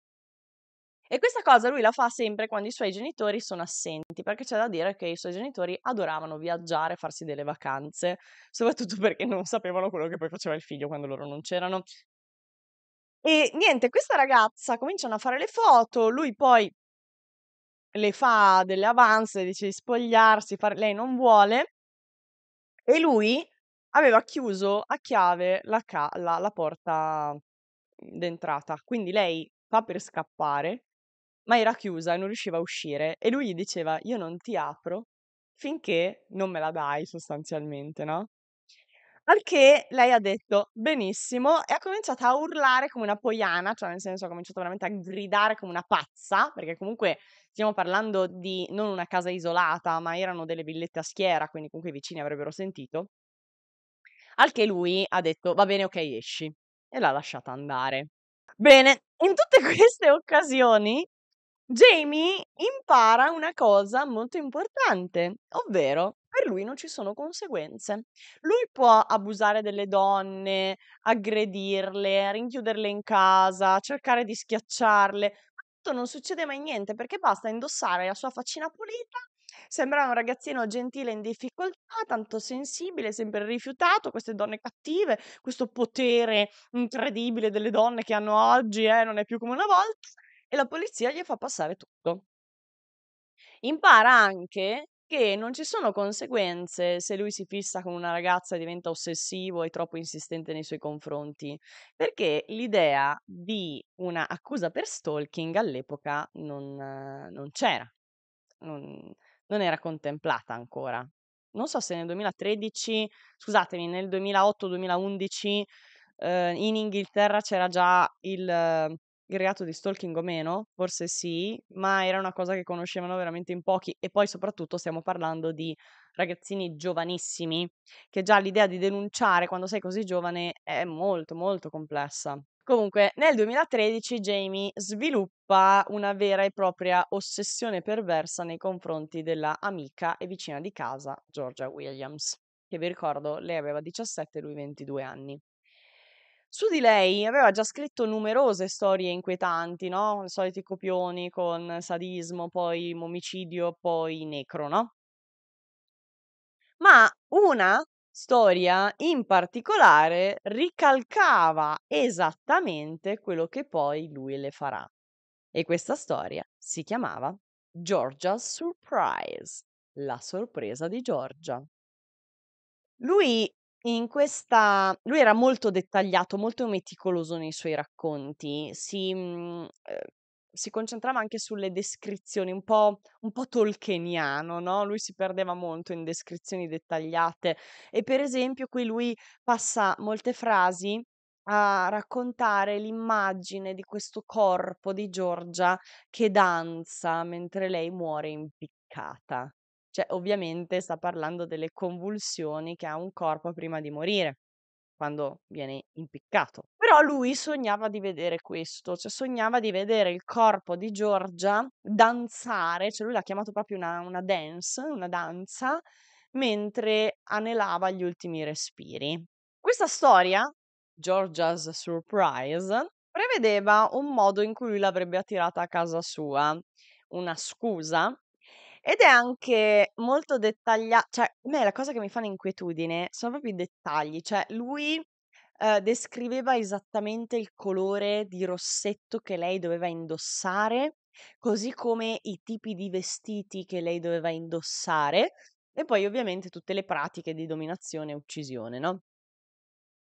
E questa cosa lui la fa sempre quando i suoi genitori sono assenti, perché c'è da dire che i suoi genitori adoravano viaggiare, farsi delle vacanze, soprattutto perché non sapevano quello che poi faceva il figlio quando loro non c'erano. E niente, questa ragazza cominciano a fare le foto, lui poi le fa delle avance, dice di spogliarsi, far- lei non vuole. E lui aveva chiuso a chiave la, ca- la, la porta d'entrata. Quindi lei fa per scappare, ma era chiusa e non riusciva a uscire. E lui gli diceva: Io non ti apro finché non me la dai, sostanzialmente, no? Al che lei ha detto benissimo e ha cominciato a urlare come una poiana, cioè nel senso ha cominciato veramente a gridare come una pazza, perché comunque stiamo parlando di non una casa isolata, ma erano delle villette a schiera, quindi comunque i vicini avrebbero sentito. Al che lui ha detto va bene, ok, esci e l'ha lasciata andare. Bene, in tutte queste occasioni Jamie impara una cosa molto importante, ovvero per lui non ci sono conseguenze. Lui può abusare delle donne, aggredirle, rinchiuderle in casa, cercare di schiacciarle, ma non succede mai niente perché basta indossare la sua faccina pulita Sembra un ragazzino gentile in difficoltà, tanto sensibile, sempre rifiutato, queste donne cattive, questo potere incredibile delle donne che hanno oggi, eh, non è più come una volta, e la polizia gli fa passare tutto. Impara anche che non ci sono conseguenze se lui si fissa con una ragazza e diventa ossessivo e troppo insistente nei suoi confronti, perché l'idea di una accusa per stalking all'epoca non, non c'era, non, non era contemplata ancora. Non so se nel 2013, scusatemi, nel 2008-2011 Uh, eh, in Inghilterra c'era già il, il reato di stalking o meno, forse sì, ma era una cosa che conoscevano veramente in pochi e poi soprattutto stiamo parlando di ragazzini giovanissimi, che già l'idea di denunciare quando sei così giovane è molto molto complessa. Comunque, nel 2013 Jamie sviluppa una vera e propria ossessione perversa nei confronti della amica e vicina di casa Georgia Williams, che vi ricordo lei aveva 17 e lui 22 anni. Su di lei aveva già scritto numerose storie inquietanti, no? I soliti copioni con sadismo, poi omicidio, poi necro, no? Ma una storia in particolare ricalcava esattamente quello che poi lui le farà. E questa storia si chiamava Georgia's Surprise, la sorpresa di Georgia. Lui in questa lui era molto dettagliato, molto meticoloso nei suoi racconti, si, mhmm, si concentrava anche sulle descrizioni, un po' un po' tolkieniano, no, lui si perdeva molto in descrizioni dettagliate e per esempio qui lui passa molte frasi a raccontare l'immagine di questo corpo di Giorgia che danza mentre lei muore impiccata. Cioè, ovviamente sta parlando delle convulsioni che ha un corpo prima di morire, quando viene impiccato. Però lui sognava di vedere questo, cioè sognava di vedere il corpo di Giorgia danzare, cioè lui l'ha chiamato proprio una, una dance, una danza, mentre anelava gli ultimi respiri. Questa storia, Giorgia's Surprise, prevedeva un modo in cui lui l'avrebbe attirata a casa sua, una scusa ed è anche molto dettagliato, cioè, a me la cosa che mi fa un'inquietudine sono proprio i dettagli, cioè lui eh, descriveva esattamente il colore di rossetto che lei doveva indossare, così come i tipi di vestiti che lei doveva indossare e poi ovviamente tutte le pratiche di dominazione e uccisione, no?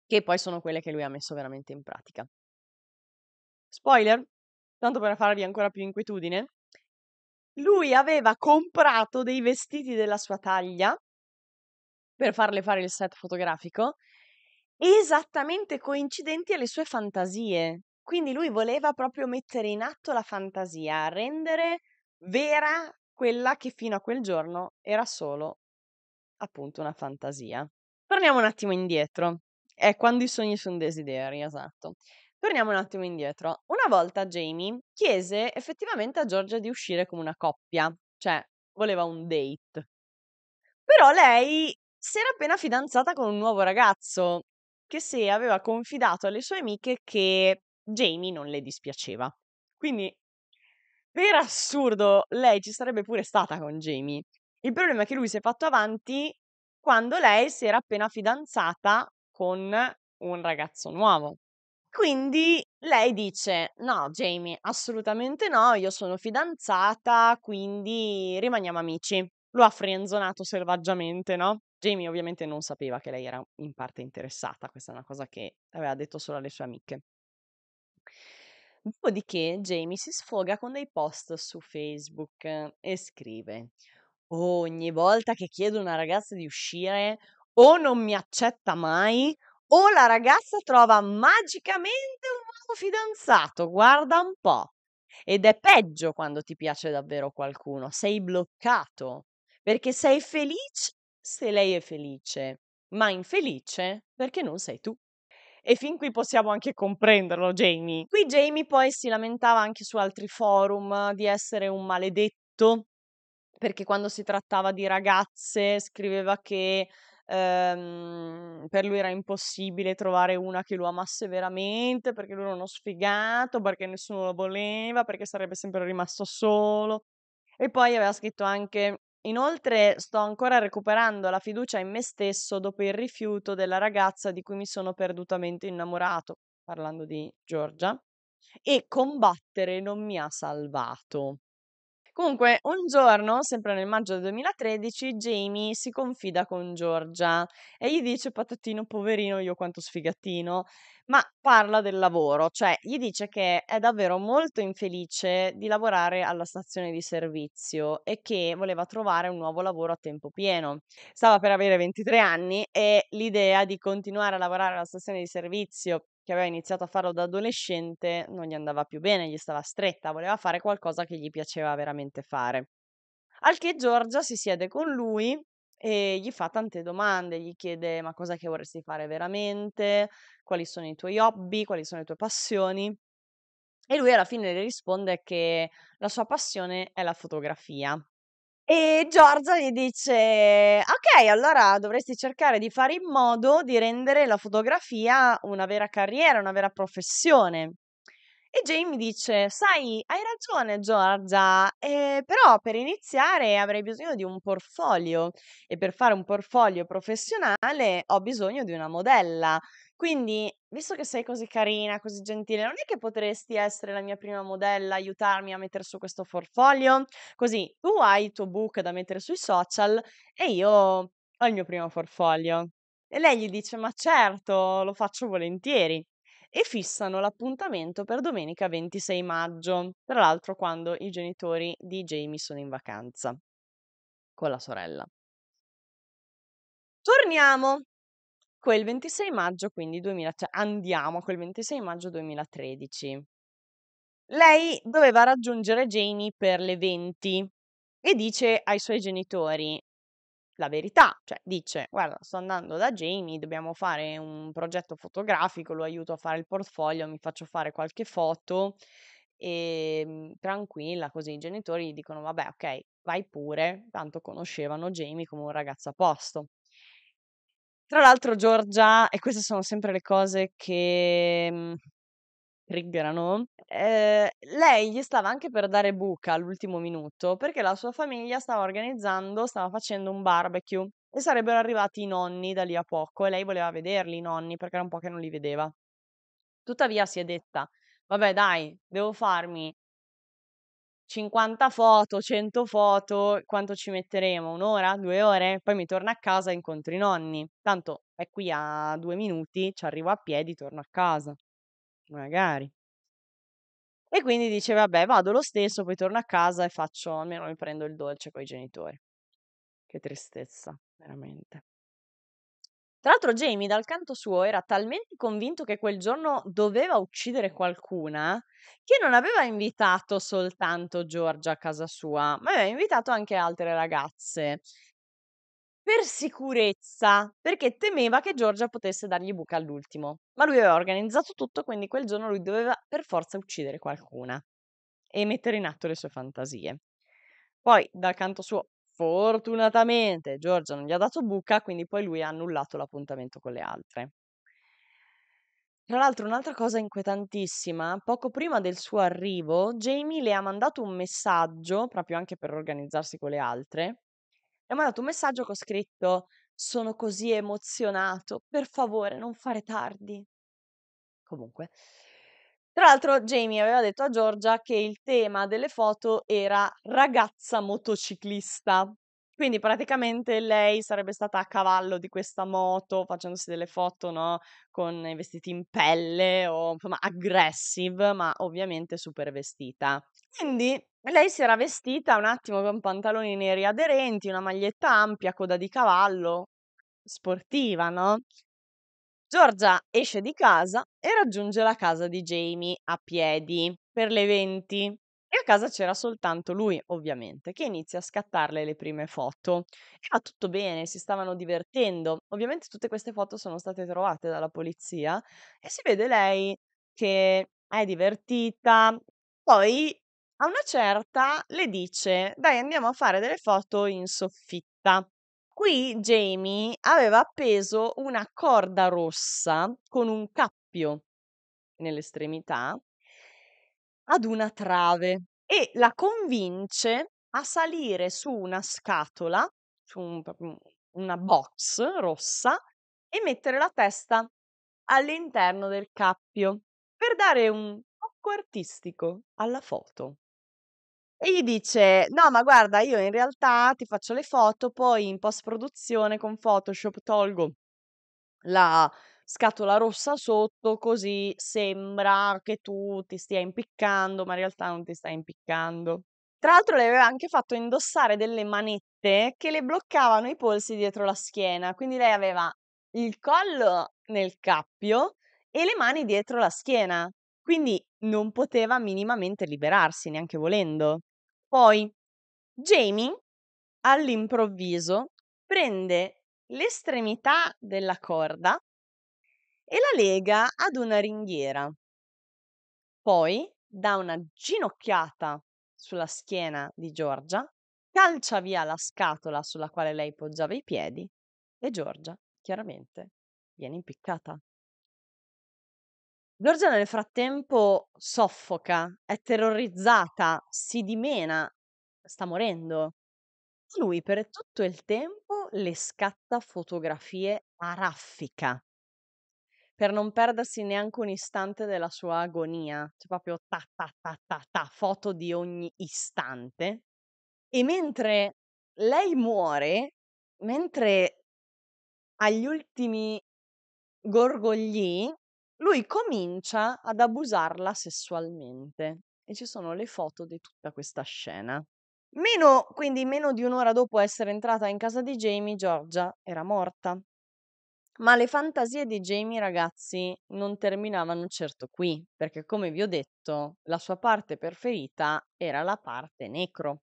Che poi sono quelle che lui ha messo veramente in pratica. Spoiler, tanto per farvi ancora più inquietudine, lui aveva comprato dei vestiti della sua taglia per farle fare il set fotografico esattamente coincidenti alle sue fantasie. Quindi lui voleva proprio mettere in atto la fantasia, rendere vera quella che fino a quel giorno era solo appunto una fantasia. Torniamo un attimo indietro. È quando i sogni sono desideri, esatto. Torniamo un attimo indietro. Una volta Jamie chiese effettivamente a Giorgia di uscire come una coppia, cioè voleva un date. Però lei si era appena fidanzata con un nuovo ragazzo che se aveva confidato alle sue amiche che Jamie non le dispiaceva. Quindi, per assurdo, lei ci sarebbe pure stata con Jamie. Il problema è che lui si è fatto avanti quando lei si era appena fidanzata con un ragazzo nuovo quindi lei dice: No, Jamie, assolutamente no, io sono fidanzata, quindi rimaniamo amici. Lo ha frenzonato selvaggiamente, no? Jamie ovviamente non sapeva che lei era in parte interessata, questa è una cosa che aveva detto solo alle sue amiche. Dopodiché Jamie si sfoga con dei post su Facebook e scrive: Ogni volta che chiedo a una ragazza di uscire, o non mi accetta mai, o la ragazza trova magicamente un nuovo fidanzato, guarda un po'. Ed è peggio quando ti piace davvero qualcuno, sei bloccato, perché sei felice se lei è felice, ma infelice perché non sei tu. E fin qui possiamo anche comprenderlo, Jamie. Qui Jamie poi si lamentava anche su altri forum di essere un maledetto, perché quando si trattava di ragazze scriveva che ehm, per lui era impossibile trovare una che lo amasse veramente, perché lui era uno sfigato, perché nessuno lo voleva, perché sarebbe sempre rimasto solo. E poi aveva scritto anche Inoltre sto ancora recuperando la fiducia in me stesso dopo il rifiuto della ragazza di cui mi sono perdutamente innamorato, parlando di Giorgia, e combattere non mi ha salvato. Comunque, un giorno, sempre nel maggio del 2013, Jamie si confida con Giorgia e gli dice: Patatino, poverino, io quanto sfigatino. Ma parla del lavoro, cioè gli dice che è davvero molto infelice di lavorare alla stazione di servizio e che voleva trovare un nuovo lavoro a tempo pieno. Stava per avere 23 anni e l'idea di continuare a lavorare alla stazione di servizio che aveva iniziato a farlo da adolescente, non gli andava più bene, gli stava stretta, voleva fare qualcosa che gli piaceva veramente fare. Al che Giorgia si siede con lui e gli fa tante domande, gli chiede ma cosa che vorresti fare veramente, quali sono i tuoi hobby, quali sono le tue passioni. E lui alla fine le risponde che la sua passione è la fotografia. E Giorgia gli dice: Ok, allora dovresti cercare di fare in modo di rendere la fotografia una vera carriera, una vera professione. E Jamie dice: Sai, hai ragione, Giorgia, eh, però per iniziare avrei bisogno di un portfolio e per fare un portfolio professionale ho bisogno di una modella. Quindi, visto che sei così carina, così gentile, non è che potresti essere la mia prima modella, aiutarmi a mettere su questo portfolio? Così tu hai il tuo book da mettere sui social e io ho il mio primo portfolio. E lei gli dice: Ma certo, lo faccio volentieri. E fissano l'appuntamento per domenica 26 maggio, tra l'altro quando i genitori di Jamie sono in vacanza con la sorella. Torniamo quel 26 maggio, quindi 2000, cioè andiamo a quel 26 maggio 2013. Lei doveva raggiungere Jamie per le 20 e dice ai suoi genitori la verità, cioè dice guarda sto andando da Jamie, dobbiamo fare un progetto fotografico, lo aiuto a fare il portfolio, mi faccio fare qualche foto e mhmm, tranquilla così i genitori dicono vabbè ok vai pure, tanto conoscevano Jamie come un ragazzo a posto. Tra l'altro Giorgia, e queste sono sempre le cose che mh, mm, triggerano, eh, lei gli stava anche per dare buca all'ultimo minuto perché la sua famiglia stava organizzando, stava facendo un barbecue e sarebbero arrivati i nonni da lì a poco e lei voleva vederli i nonni perché era un po' che non li vedeva. Tuttavia si è detta, vabbè dai, devo farmi 50 foto, 100 foto, quanto ci metteremo? Un'ora? Due ore? Poi mi torno a casa e incontro i nonni. Tanto è qui a due minuti, ci arrivo a piedi, torno a casa. Magari. E quindi dice, vabbè, vado lo stesso, poi torno a casa e faccio, almeno mi prendo il dolce con i genitori. Che tristezza, veramente. Tra l'altro Jamie dal canto suo era talmente convinto che quel giorno doveva uccidere qualcuna che non aveva invitato soltanto Giorgia a casa sua, ma aveva invitato anche altre ragazze. Per sicurezza, perché temeva che Giorgia potesse dargli buca all'ultimo. Ma lui aveva organizzato tutto, quindi quel giorno lui doveva per forza uccidere qualcuna e mettere in atto le sue fantasie. Poi, dal canto suo, Fortunatamente Giorgia non gli ha dato buca, quindi poi lui ha annullato l'appuntamento con le altre. Tra l'altro, un'altra cosa inquietantissima, poco prima del suo arrivo, Jamie le ha mandato un messaggio, proprio anche per organizzarsi con le altre. Le ha mandato un messaggio con scritto: Sono così emozionato, per favore non fare tardi. Comunque, tra l'altro Jamie aveva detto a Giorgia che il tema delle foto era ragazza motociclista. Quindi praticamente lei sarebbe stata a cavallo di questa moto, facendosi delle foto, no? Con i vestiti in pelle o insomma aggressive, ma ovviamente super vestita. Quindi lei si era vestita un attimo con pantaloni neri aderenti, una maglietta ampia, coda di cavallo, sportiva, no? Giorgia esce di casa e raggiunge la casa di Jamie a piedi per le 20. E a casa c'era soltanto lui, ovviamente, che inizia a scattarle le prime foto. E va tutto bene, si stavano divertendo. Ovviamente tutte queste foto sono state trovate dalla polizia e si vede lei che è divertita. Poi a una certa le dice: Dai, andiamo a fare delle foto in soffitta. Qui Jamie aveva appeso una corda rossa con un cappio nell'estremità ad una trave e la convince a salire su una scatola, su un- una box rossa e mettere la testa all'interno del cappio per dare un tocco artistico alla foto. E gli dice: "No, ma guarda, io in realtà ti faccio le foto, poi in post-produzione con Photoshop tolgo la scatola rossa sotto, così sembra che tu ti stia impiccando, ma in realtà non ti stai impiccando". Tra l'altro le aveva anche fatto indossare delle manette che le bloccavano i polsi dietro la schiena, quindi lei aveva il collo nel cappio e le mani dietro la schiena, quindi non poteva minimamente liberarsi, neanche volendo. Poi Jamie all'improvviso prende l'estremità della corda e la lega ad una ringhiera. Poi dà una ginocchiata sulla schiena di Giorgia, calcia via la scatola sulla quale lei poggiava i piedi e Giorgia chiaramente viene impiccata. Giorgia nel frattempo soffoca, è terrorizzata, si dimena, sta morendo. Lui per tutto il tempo le scatta fotografie a raffica per non perdersi neanche un istante della sua agonia, cioè proprio ta ta ta ta ta, foto di ogni istante. E mentre lei muore, mentre agli ultimi gorgogli lui comincia ad abusarla sessualmente e ci sono le foto di tutta questa scena. Meno, quindi meno di un'ora dopo essere entrata in casa di Jamie, Giorgia era morta. Ma le fantasie di Jamie, ragazzi, non terminavano certo qui, perché come vi ho detto, la sua parte preferita era la parte necro.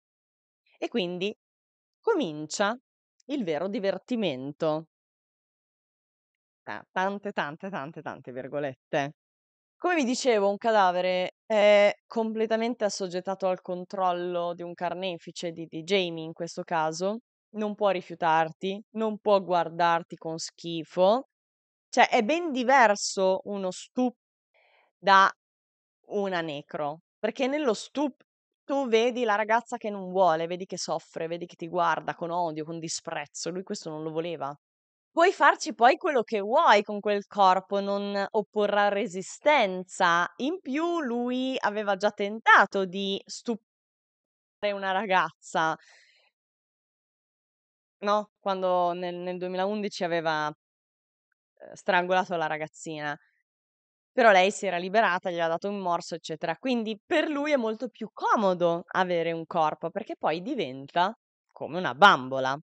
E quindi comincia il vero divertimento Ta- tante, tante, tante, tante virgolette. Come vi dicevo, un cadavere è completamente assoggettato al controllo di un carnefice, di, di Jamie in questo caso. Non può rifiutarti, non può guardarti con schifo. Cioè, è ben diverso uno stup da una necro, perché nello stup tu vedi la ragazza che non vuole, vedi che soffre, vedi che ti guarda con odio, con disprezzo. Lui questo non lo voleva puoi farci poi quello che vuoi con quel corpo, non opporrà resistenza. In più lui aveva già tentato di stupire una ragazza. No, quando nel, nel 2011 aveva eh, strangolato la ragazzina. Però lei si era liberata, gli ha dato un morso, eccetera. Quindi per lui è molto più comodo avere un corpo, perché poi diventa come una bambola.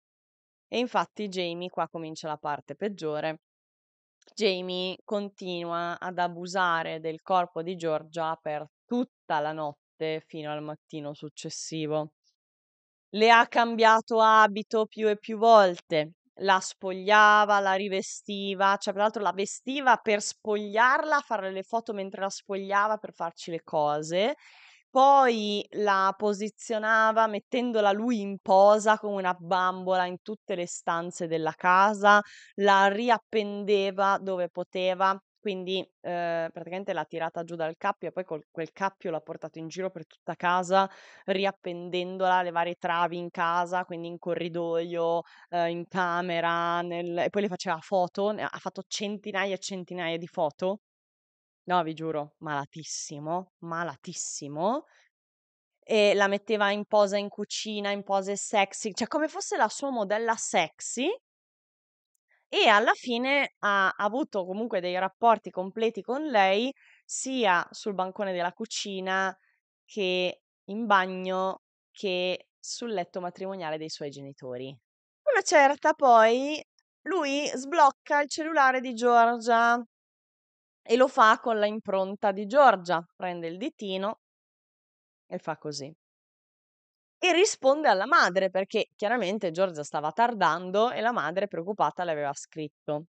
E infatti Jamie, qua comincia la parte peggiore, Jamie continua ad abusare del corpo di Giorgia per tutta la notte fino al mattino successivo. Le ha cambiato abito più e più volte, la spogliava, la rivestiva, cioè peraltro la vestiva per spogliarla, fare le foto mentre la spogliava per farci le cose poi la posizionava mettendola lui in posa come una bambola in tutte le stanze della casa, la riappendeva dove poteva, quindi eh, praticamente l'ha tirata giù dal cappio e poi col, quel cappio l'ha portato in giro per tutta casa, riappendendola alle varie travi in casa, quindi in corridoio, eh, in camera, nel... e poi le faceva foto, ha fatto centinaia e centinaia di foto No, vi giuro, malatissimo, malatissimo. E la metteva in posa in cucina, in pose sexy, cioè come fosse la sua modella sexy. E alla fine ha avuto comunque dei rapporti completi con lei, sia sul bancone della cucina che in bagno che sul letto matrimoniale dei suoi genitori. Una certa poi lui sblocca il cellulare di Giorgia e lo fa con la impronta di Giorgia. Prende il ditino e fa così. E risponde alla madre perché chiaramente Giorgia stava tardando e la madre preoccupata le aveva scritto.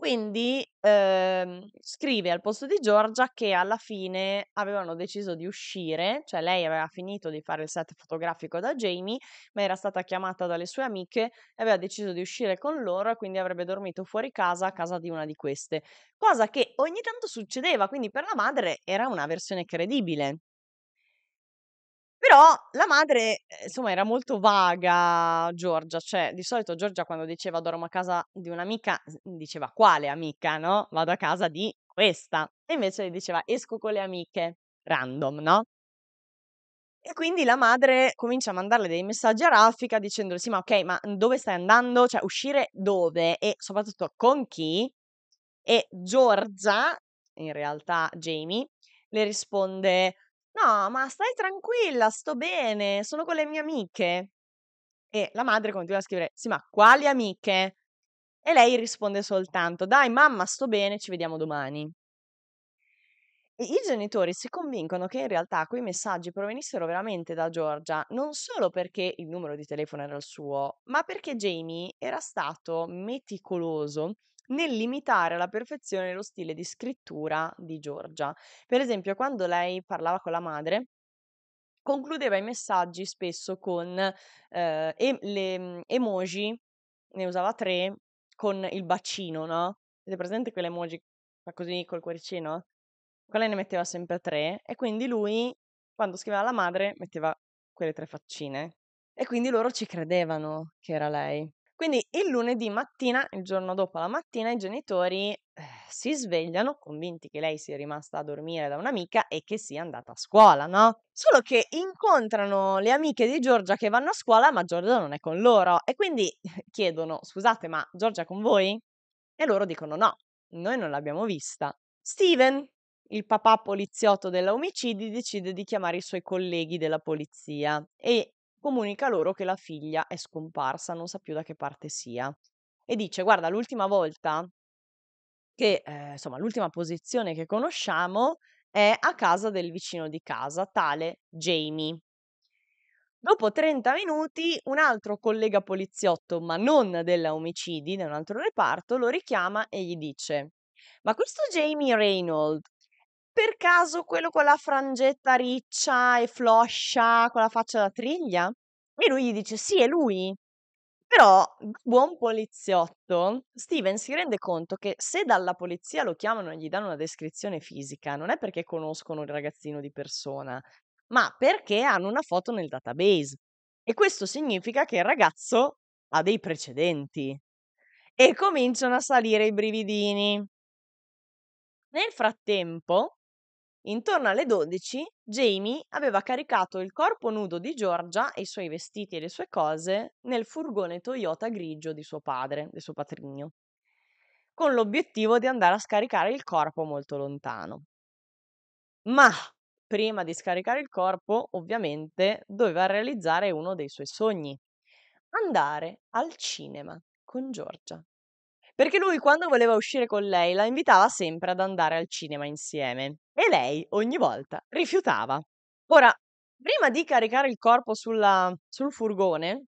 Quindi ehm, scrive al posto di Giorgia che alla fine avevano deciso di uscire, cioè lei aveva finito di fare il set fotografico da Jamie, ma era stata chiamata dalle sue amiche e aveva deciso di uscire con loro e quindi avrebbe dormito fuori casa a casa di una di queste, cosa che ogni tanto succedeva, quindi per la madre era una versione credibile. Però la madre, eh, insomma, era molto vaga Giorgia, cioè di solito Giorgia quando diceva dormo a casa di un'amica, diceva: "Quale amica?" No, "Vado a casa di questa." E invece diceva: "Esco con le amiche." Random, no? E quindi la madre comincia a mandarle dei messaggi a raffica dicendole: "Sì, ma ok, ma, dove stai andando? Cioè uscire dove? E soprattutto con chi?" E Giorgia, in realtà Jamie, le risponde "No, ma stai tranquilla, sto bene, sono con le mie amiche". E la madre continua a scrivere: "Sì, ma quali amiche?" E lei risponde soltanto: "Dai mamma, sto bene, ci vediamo domani". E i genitori si convincono che in realtà quei messaggi provenissero veramente da Giorgia, non solo perché il numero di telefono era il suo, ma perché Jamie era stato meticoloso nel limitare alla perfezione lo stile di scrittura di Giorgia. Per esempio, quando lei parlava con la madre, concludeva i messaggi spesso con eh, e- le mm, emoji, ne usava tre, con il bacino, no? Siete presente quelle emoji così col cuoricino? Quella ne metteva sempre tre e quindi lui, quando scriveva alla madre, metteva quelle tre faccine. E quindi loro ci credevano che era lei. Quindi il lunedì mattina, il giorno dopo la mattina, i genitori eh, si svegliano convinti che lei sia rimasta a dormire da un'amica e che sia andata a scuola, no? Solo che incontrano le amiche di Giorgia che vanno a scuola, ma Giorgia non è con loro e quindi chiedono: "Scusate, ma Giorgia è con voi?" E loro dicono: "No, noi non l'abbiamo vista". Steven, il papà poliziotto della decide di chiamare i suoi colleghi della polizia e comunica loro che la figlia è scomparsa, non sa più da che parte sia. E dice, guarda, l'ultima volta che, eh, insomma, l'ultima posizione che conosciamo è a casa del vicino di casa, tale Jamie. Dopo 30 minuti un altro collega poliziotto, ma non della omicidi, da un altro reparto, lo richiama e gli dice Ma questo Jamie Reynolds per caso quello con la frangetta riccia e floscia, con la faccia da triglia? E lui gli dice sì, è lui. Però, buon poliziotto, Steven si rende conto che se dalla polizia lo chiamano e gli danno una descrizione fisica, non è perché conoscono il ragazzino di persona, ma perché hanno una foto nel database. E questo significa che il ragazzo ha dei precedenti. E cominciano a salire i brividini. Nel frattempo, Intorno alle 12 Jamie aveva caricato il corpo nudo di Giorgia e i suoi vestiti e le sue cose nel furgone Toyota grigio di suo padre, del suo patrigno, con l'obiettivo di andare a scaricare il corpo molto lontano. Ma prima di scaricare il corpo, ovviamente, doveva realizzare uno dei suoi sogni, andare al cinema con Giorgia. Perché lui quando voleva uscire con lei la invitava sempre ad andare al cinema insieme e lei ogni volta rifiutava. Ora, prima di caricare il corpo sulla, sul furgone,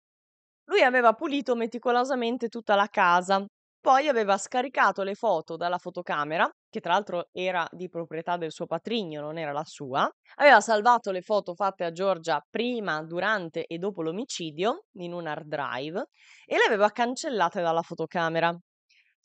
lui aveva pulito meticolosamente tutta la casa, poi aveva scaricato le foto dalla fotocamera, che tra l'altro era di proprietà del suo patrigno, non era la sua, aveva salvato le foto fatte a Giorgia prima, durante e dopo l'omicidio in un hard drive e le aveva cancellate dalla fotocamera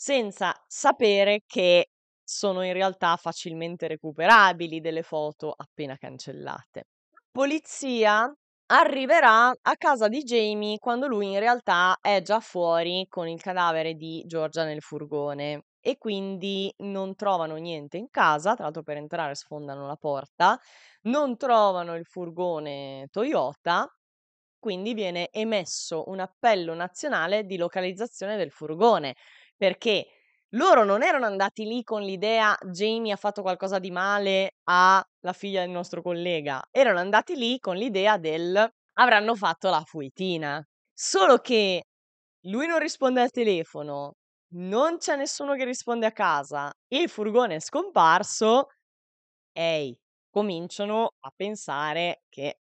senza sapere che sono in realtà facilmente recuperabili delle foto appena cancellate. Polizia arriverà a casa di Jamie quando lui in realtà è già fuori con il cadavere di Giorgia nel furgone e quindi non trovano niente in casa, tra l'altro per entrare sfondano la porta, non trovano il furgone Toyota, quindi viene emesso un appello nazionale di localizzazione del furgone perché loro non erano andati lì con l'idea Jamie ha fatto qualcosa di male alla figlia del nostro collega, erano andati lì con l'idea del avranno fatto la fuitina. Solo che lui non risponde al telefono, non c'è nessuno che risponde a casa, il furgone è scomparso, ehi, cominciano a pensare che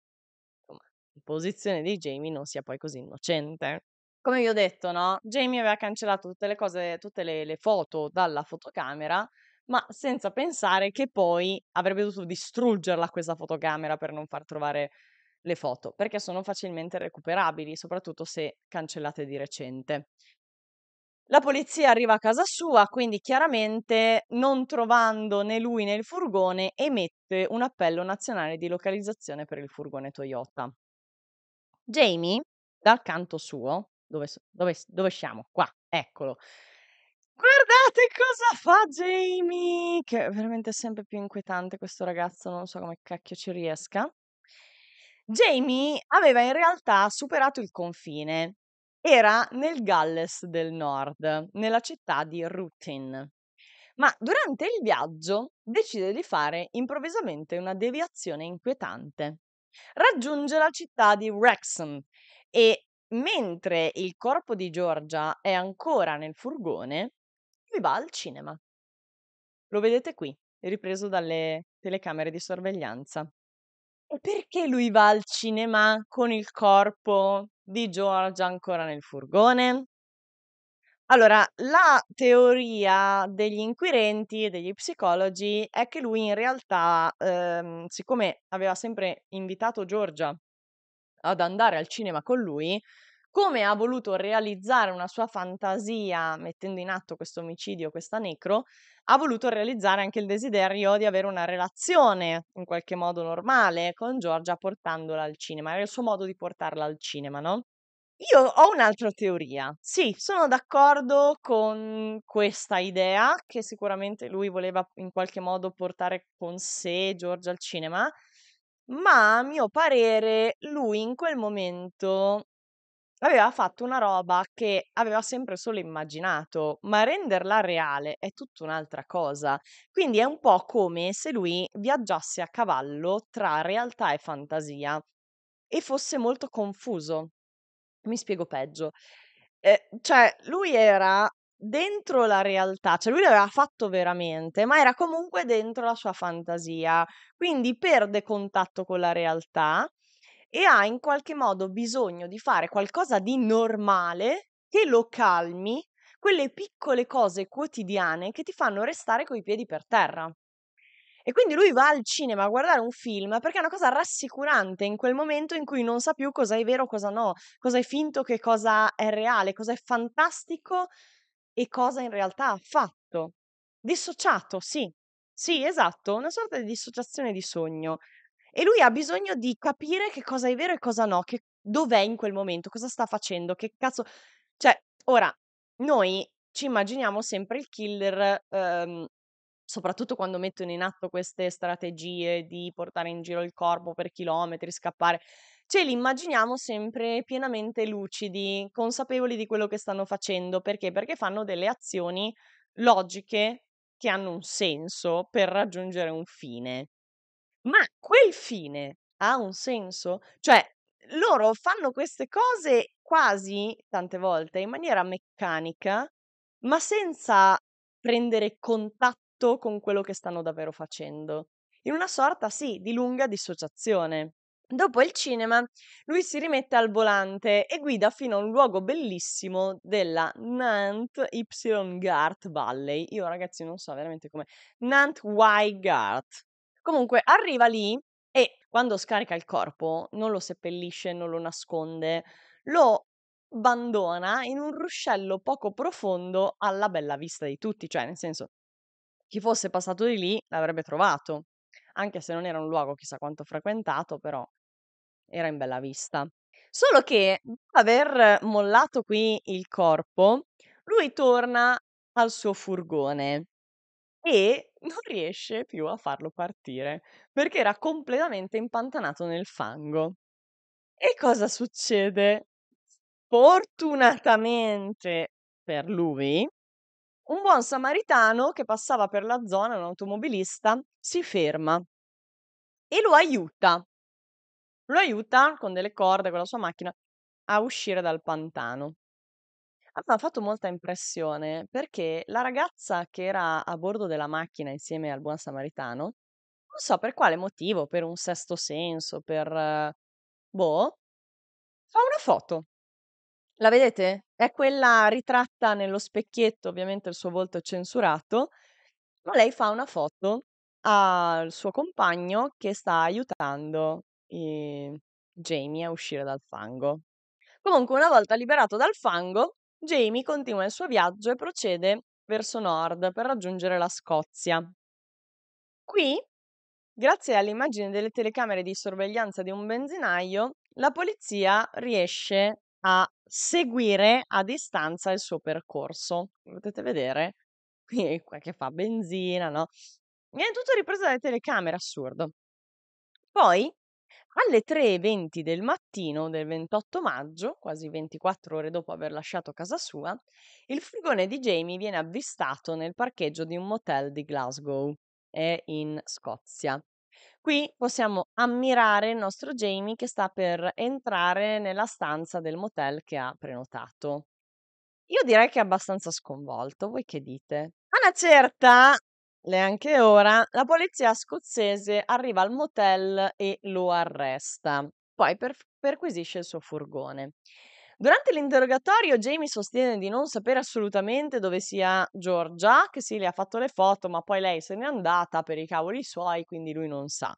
la posizione di Jamie non sia poi così innocente come vi ho detto, no? Jamie aveva cancellato tutte le cose, tutte le, le foto dalla fotocamera, ma senza pensare che poi avrebbe dovuto distruggerla questa fotocamera per non far trovare le foto, perché sono facilmente recuperabili, soprattutto se cancellate di recente. La polizia arriva a casa sua, quindi chiaramente non trovando né lui né il furgone, emette un appello nazionale di localizzazione per il furgone Toyota. Jamie, dal canto suo, dove, dove, dove siamo? Qua, eccolo. Guardate cosa fa Jamie! Che è veramente sempre più inquietante questo ragazzo, non so come cacchio ci riesca. Jamie aveva in realtà superato il confine. Era nel Galles del Nord, nella città di Rutin. Ma durante il viaggio decide di fare improvvisamente una deviazione inquietante. Raggiunge la città di Wrexham e Mentre il corpo di Giorgia è ancora nel furgone, lui va al cinema. Lo vedete qui, ripreso dalle telecamere di sorveglianza. E perché lui va al cinema con il corpo di Giorgia ancora nel furgone? Allora, la teoria degli inquirenti e degli psicologi è che lui in realtà, ehm, siccome aveva sempre invitato Giorgia ad andare al cinema con lui, come ha voluto realizzare una sua fantasia mettendo in atto questo omicidio, questa necro, ha voluto realizzare anche il desiderio di avere una relazione in qualche modo normale con Giorgia portandola al cinema, era il suo modo di portarla al cinema, no? Io ho un'altra teoria. Sì, sono d'accordo con questa idea che sicuramente lui voleva in qualche modo portare con sé Giorgia al cinema, ma a mio parere lui in quel momento aveva fatto una roba che aveva sempre solo immaginato, ma renderla reale è tutta un'altra cosa. Quindi è un po' come se lui viaggiasse a cavallo tra realtà e fantasia e fosse molto confuso. Mi spiego peggio. Eh, cioè, lui era dentro la realtà, cioè lui l'aveva fatto veramente, ma era comunque dentro la sua fantasia, quindi perde contatto con la realtà e ha in qualche modo bisogno di fare qualcosa di normale che lo calmi, quelle piccole cose quotidiane che ti fanno restare coi piedi per terra. E quindi lui va al cinema a guardare un film perché è una cosa rassicurante in quel momento in cui non sa più cosa è vero, cosa no, cosa è finto, che cosa è reale, cosa è fantastico e cosa in realtà ha fatto. Dissociato, sì. Sì, esatto, una sorta di dissociazione di sogno. E lui ha bisogno di capire che cosa è vero e cosa no, che dov'è in quel momento, cosa sta facendo, che cazzo... Cioè, ora, noi ci immaginiamo sempre il killer, ehm, soprattutto quando mettono in atto queste strategie di portare in giro il corpo per chilometri, scappare ce li immaginiamo sempre pienamente lucidi, consapevoli di quello che stanno facendo. Perché? Perché fanno delle azioni logiche che hanno un senso per raggiungere un fine. Ma quel fine ha un senso? Cioè, loro fanno queste cose quasi, tante volte, in maniera meccanica, ma senza prendere contatto con quello che stanno davvero facendo. In una sorta, sì, di lunga dissociazione. Dopo il cinema, lui si rimette al volante e guida fino a un luogo bellissimo della Nant Y Gart Valley. Io ragazzi non so veramente come Nant Y Gart. Comunque arriva lì e quando scarica il corpo non lo seppellisce, non lo nasconde, lo abbandona in un ruscello poco profondo alla bella vista di tutti, cioè nel senso chi fosse passato di lì l'avrebbe trovato, anche se non era un luogo chissà quanto frequentato, però era in bella vista. Solo che, dopo aver mollato qui il corpo, lui torna al suo furgone e non riesce più a farlo partire perché era completamente impantanato nel fango. E cosa succede? Fortunatamente per lui, un buon samaritano che passava per la zona, un automobilista, si ferma e lo aiuta lo aiuta con delle corde, con la sua macchina, a uscire dal pantano. Mi ha fatto molta impressione perché la ragazza che era a bordo della macchina insieme al buon samaritano, non so per quale motivo, per un sesto senso, per... boh, fa una foto. La vedete? È quella ritratta nello specchietto, ovviamente il suo volto è censurato, ma lei fa una foto al suo compagno che sta aiutando ehm, Jamie a uscire dal fango. Comunque, una volta liberato dal fango, Jamie continua il suo viaggio e procede verso nord per raggiungere la Scozia. Qui, grazie all'immagine delle telecamere di sorveglianza di un benzinaio, la polizia riesce a seguire a distanza il suo percorso. Potete vedere qui che fa benzina, no? Viene tutto ripreso dalle telecamere, assurdo. Poi alle 3.20 del mattino del 28 maggio, quasi 24 ore dopo aver lasciato casa sua, il furgone di Jamie viene avvistato nel parcheggio di un motel di Glasgow, è in Scozia. Qui possiamo ammirare il nostro Jamie che sta per entrare nella stanza del motel che ha prenotato. Io direi che è abbastanza sconvolto, voi che dite? A una certa Neanche ora. La polizia scozzese arriva al motel e lo arresta. Poi per- perquisisce il suo furgone. Durante l'interrogatorio Jamie sostiene di non sapere assolutamente dove sia Giorgia, che sì, le ha fatto le foto, ma poi lei se n'è andata per i cavoli suoi, quindi lui non sa.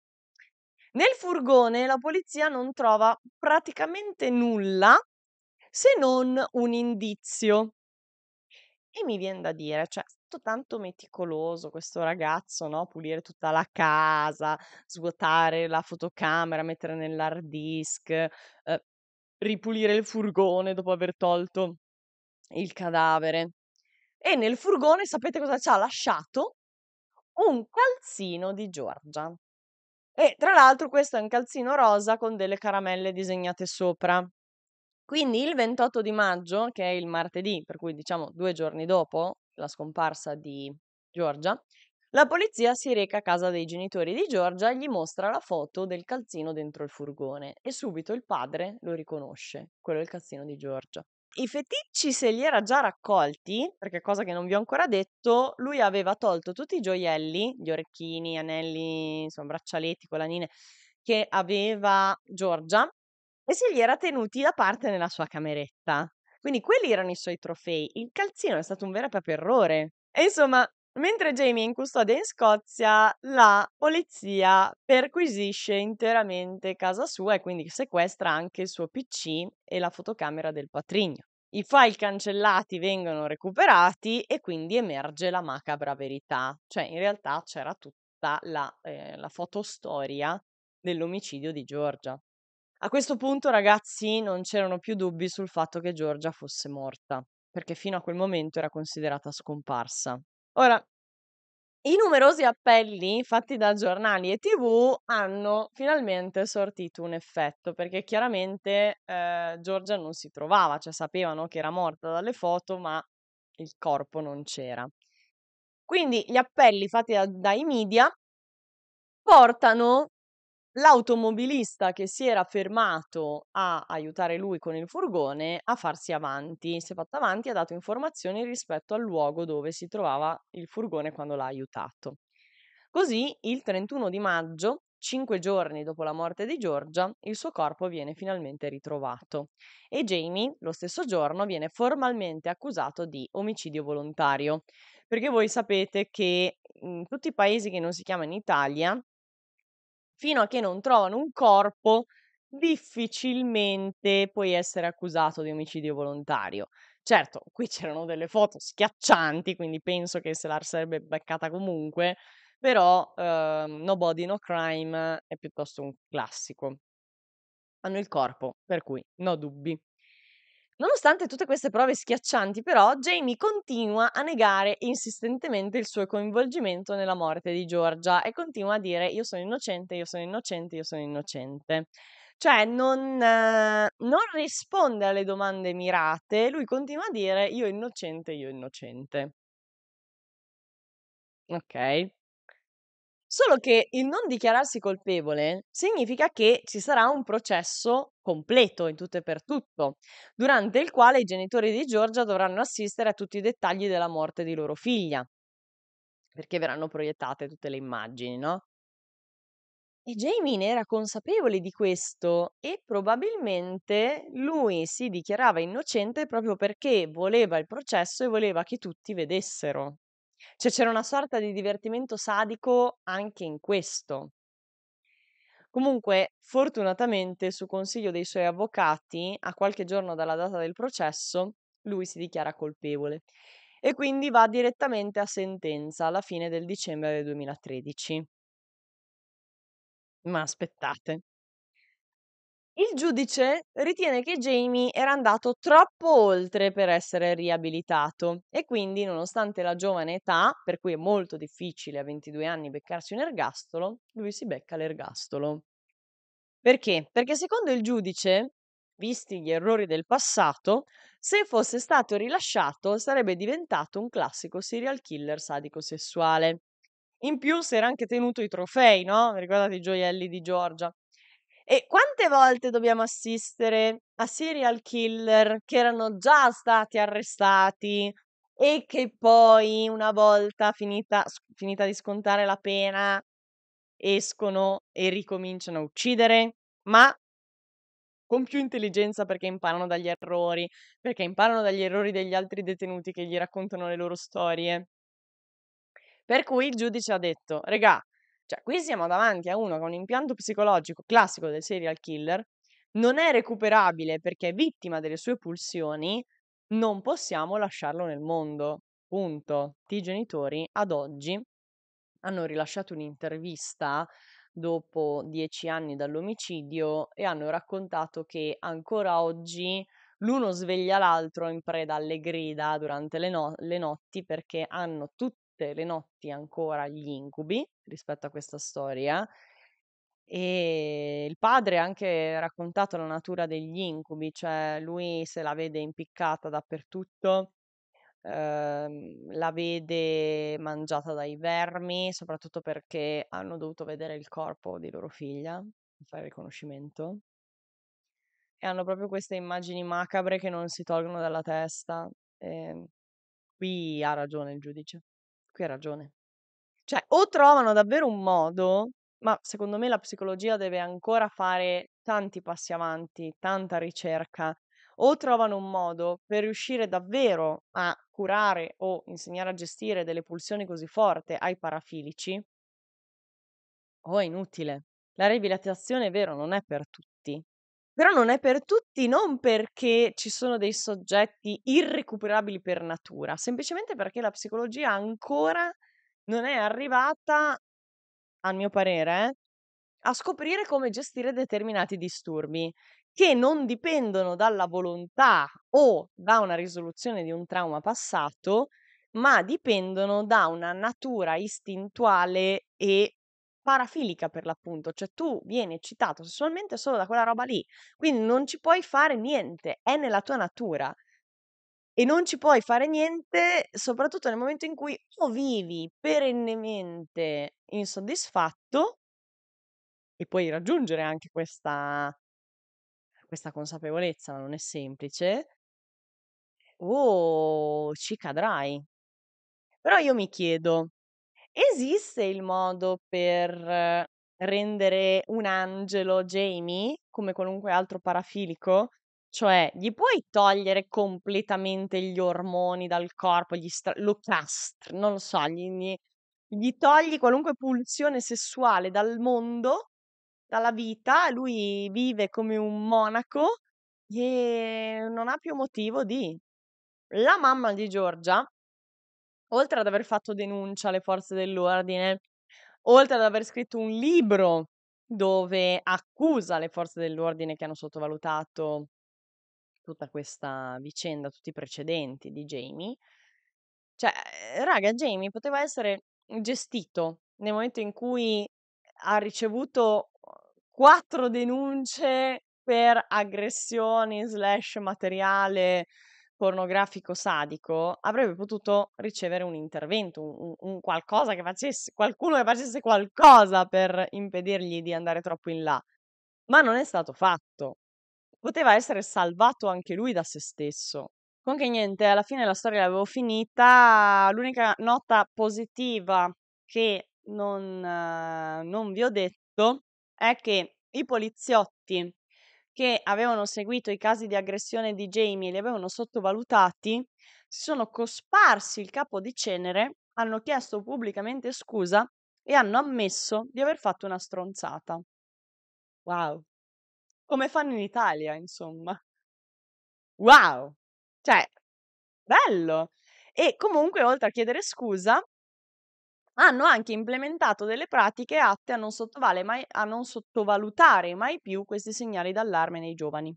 Nel furgone la polizia non trova praticamente nulla se non un indizio. E mi viene da dire, cioè, tutto tanto meticoloso questo ragazzo, no? Pulire tutta la casa, svuotare la fotocamera, mettere nell'hard disk, eh, ripulire il furgone dopo aver tolto il cadavere. E nel furgone sapete cosa ci ha lasciato? Un calzino di Giorgia. E tra l'altro questo è un calzino rosa con delle caramelle disegnate sopra. Quindi il 28 di maggio, che è il martedì, per cui diciamo due giorni dopo, la scomparsa di Giorgia, la polizia si reca a casa dei genitori di Giorgia e gli mostra la foto del calzino dentro il furgone e subito il padre lo riconosce, quello è il calzino di Giorgia. I feticci se li era già raccolti, perché cosa che non vi ho ancora detto, lui aveva tolto tutti i gioielli, gli orecchini, anelli, insomma, braccialetti, collanine che aveva Giorgia e se li era tenuti da parte nella sua cameretta. Quindi quelli erano i suoi trofei. Il calzino è stato un vero e proprio errore. E insomma, Mentre Jamie è in custodia in Scozia, la polizia perquisisce interamente casa sua e quindi sequestra anche il suo PC e la fotocamera del patrigno. I file cancellati vengono recuperati e quindi emerge la macabra verità, cioè in realtà c'era tutta la, eh, la fotostoria dell'omicidio di Giorgia. A questo punto, ragazzi, non c'erano più dubbi sul fatto che Giorgia fosse morta, perché fino a quel momento era considerata scomparsa. Ora, i numerosi appelli fatti da giornali e tv hanno finalmente sortito un effetto, perché chiaramente eh, Giorgia non si trovava, cioè sapevano che era morta dalle foto, ma il corpo non c'era. Quindi gli appelli fatti da, dai media portano l'automobilista che si era fermato a aiutare lui con il furgone a farsi avanti. Si è fatto avanti e ha dato informazioni rispetto al luogo dove si trovava il furgone quando l'ha aiutato. Così, il 31 di maggio, cinque giorni dopo la morte di Giorgia, il suo corpo viene finalmente ritrovato e Jamie, lo stesso giorno, viene formalmente accusato di omicidio volontario. Perché voi sapete che in tutti i paesi che non si chiama in Italia, fino a che non trovano un corpo, difficilmente puoi essere accusato di omicidio volontario. Certo, qui c'erano delle foto schiaccianti, quindi penso che se la sarebbe beccata comunque, però eh, No Body No Crime è piuttosto un classico. Hanno il corpo, per cui no dubbi. Nonostante tutte queste prove schiaccianti, però, Jamie continua a negare insistentemente il suo coinvolgimento nella morte di Giorgia e continua a dire io sono innocente, io sono innocente, io sono innocente. Cioè non, eh, non risponde alle domande mirate, lui continua a dire io innocente, io innocente. Ok. Solo che il non dichiararsi colpevole significa che ci sarà un processo completo in tutto e per tutto, durante il quale i genitori di Giorgia dovranno assistere a tutti i dettagli della morte di loro figlia, perché verranno proiettate tutte le immagini, no? E Jamie era consapevole di questo e probabilmente lui si dichiarava innocente proprio perché voleva il processo e voleva che tutti vedessero. Cioè c'era una sorta di divertimento sadico anche in questo. Comunque, fortunatamente, su consiglio dei suoi avvocati, a qualche giorno dalla data del processo, lui si dichiara colpevole e quindi va direttamente a sentenza alla fine del dicembre del 2013. Ma aspettate, il giudice ritiene che Jamie era andato troppo oltre per essere riabilitato e quindi, nonostante la giovane età, per cui è molto difficile a 22 anni beccarsi un ergastolo, lui si becca l'ergastolo. Perché? Perché secondo il giudice, visti gli errori del passato, se fosse stato rilasciato sarebbe diventato un classico serial killer sadico sessuale. In più si era anche tenuto i trofei, no? Ricordate i gioielli di Giorgia? E quante volte dobbiamo assistere a serial killer che erano già stati arrestati e che poi, una volta finita, finita di scontare la pena, escono e ricominciano a uccidere? Ma con più intelligenza perché imparano dagli errori, perché imparano dagli errori degli altri detenuti che gli raccontano le loro storie. Per cui il giudice ha detto: Regà, cioè, qui siamo davanti a uno con un impianto psicologico classico del serial killer, non è recuperabile perché è vittima delle sue pulsioni, non possiamo lasciarlo nel mondo. Punto. I genitori ad oggi hanno rilasciato un'intervista dopo dieci anni dall'omicidio e hanno raccontato che ancora oggi l'uno sveglia l'altro in preda alle grida durante le, no- le notti perché hanno tutti tutte le notti ancora gli incubi rispetto a questa storia e il padre ha anche raccontato la natura degli incubi, cioè lui se la vede impiccata dappertutto, ehm, la vede mangiata dai vermi, soprattutto perché hanno dovuto vedere il corpo di loro figlia per fare riconoscimento. E hanno proprio queste immagini macabre che non si tolgono dalla testa. E ehm, qui ha ragione il giudice qui ha ragione. Cioè, o trovano davvero un modo, ma secondo me la psicologia deve ancora fare tanti passi avanti, tanta ricerca, o trovano un modo per riuscire davvero a curare o insegnare a gestire delle pulsioni così forti ai parafilici, o è inutile. La riabilitazione è vero, non è per tutti però non è per tutti, non perché ci sono dei soggetti irrecuperabili per natura, semplicemente perché la psicologia ancora non è arrivata, a mio parere, eh, a scoprire come gestire determinati disturbi che non dipendono dalla volontà o da una risoluzione di un trauma passato, ma dipendono da una natura istintuale e parafilica per l'appunto, cioè tu vieni eccitato sessualmente solo da quella roba lì, quindi non ci puoi fare niente, è nella tua natura. E non ci puoi fare niente, soprattutto nel momento in cui o vivi perennemente insoddisfatto, e puoi raggiungere anche questa, questa consapevolezza, ma non è semplice, o ci cadrai. Però io mi chiedo, Esiste il modo per eh, rendere un angelo Jamie, come qualunque altro parafilico? Cioè, gli puoi togliere completamente gli ormoni dal corpo, gli stra- lo castri, non lo so, gli, gli, gli togli qualunque pulsione sessuale dal mondo, dalla vita, lui vive come un monaco e non ha più motivo di... La mamma di Giorgia oltre ad aver fatto denuncia alle forze dell'ordine, oltre ad aver scritto un libro dove accusa le forze dell'ordine che hanno sottovalutato tutta questa vicenda, tutti i precedenti di Jamie. Cioè, eh, raga, Jamie poteva essere gestito nel momento in cui ha ricevuto quattro denunce per aggressioni slash materiale pornografico sadico, avrebbe potuto ricevere un intervento, un, un qualcosa che facesse, qualcuno che facesse qualcosa per impedirgli di andare troppo in là. Ma non è stato fatto. Poteva essere salvato anche lui da se stesso. Comunque niente, alla fine la storia l'avevo finita. L'unica nota positiva che non, eh, non vi ho detto è che i poliziotti che avevano seguito i casi di aggressione di Jamie e li avevano sottovalutati, si sono cosparsi il capo di cenere, hanno chiesto pubblicamente scusa e hanno ammesso di aver fatto una stronzata. Wow. Come fanno in Italia, insomma. Wow. Cioè, bello. E comunque, oltre a chiedere scusa, hanno anche implementato delle pratiche atte a non, mai, a non sottovalutare mai più questi segnali d'allarme nei giovani.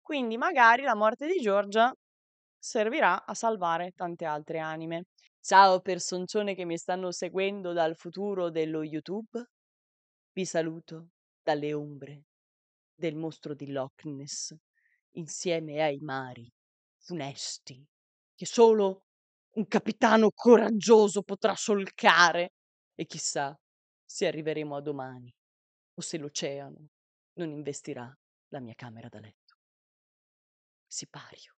Quindi magari la morte di Giorgia servirà a salvare tante altre anime. Ciao personcione che mi stanno seguendo dal futuro dello YouTube. Vi saluto dalle ombre del mostro di Loch Ness, insieme ai mari funesti che solo un capitano coraggioso potrà solcare e chissà se arriveremo a domani o se l'oceano non investirà la mia camera da letto. Sipario.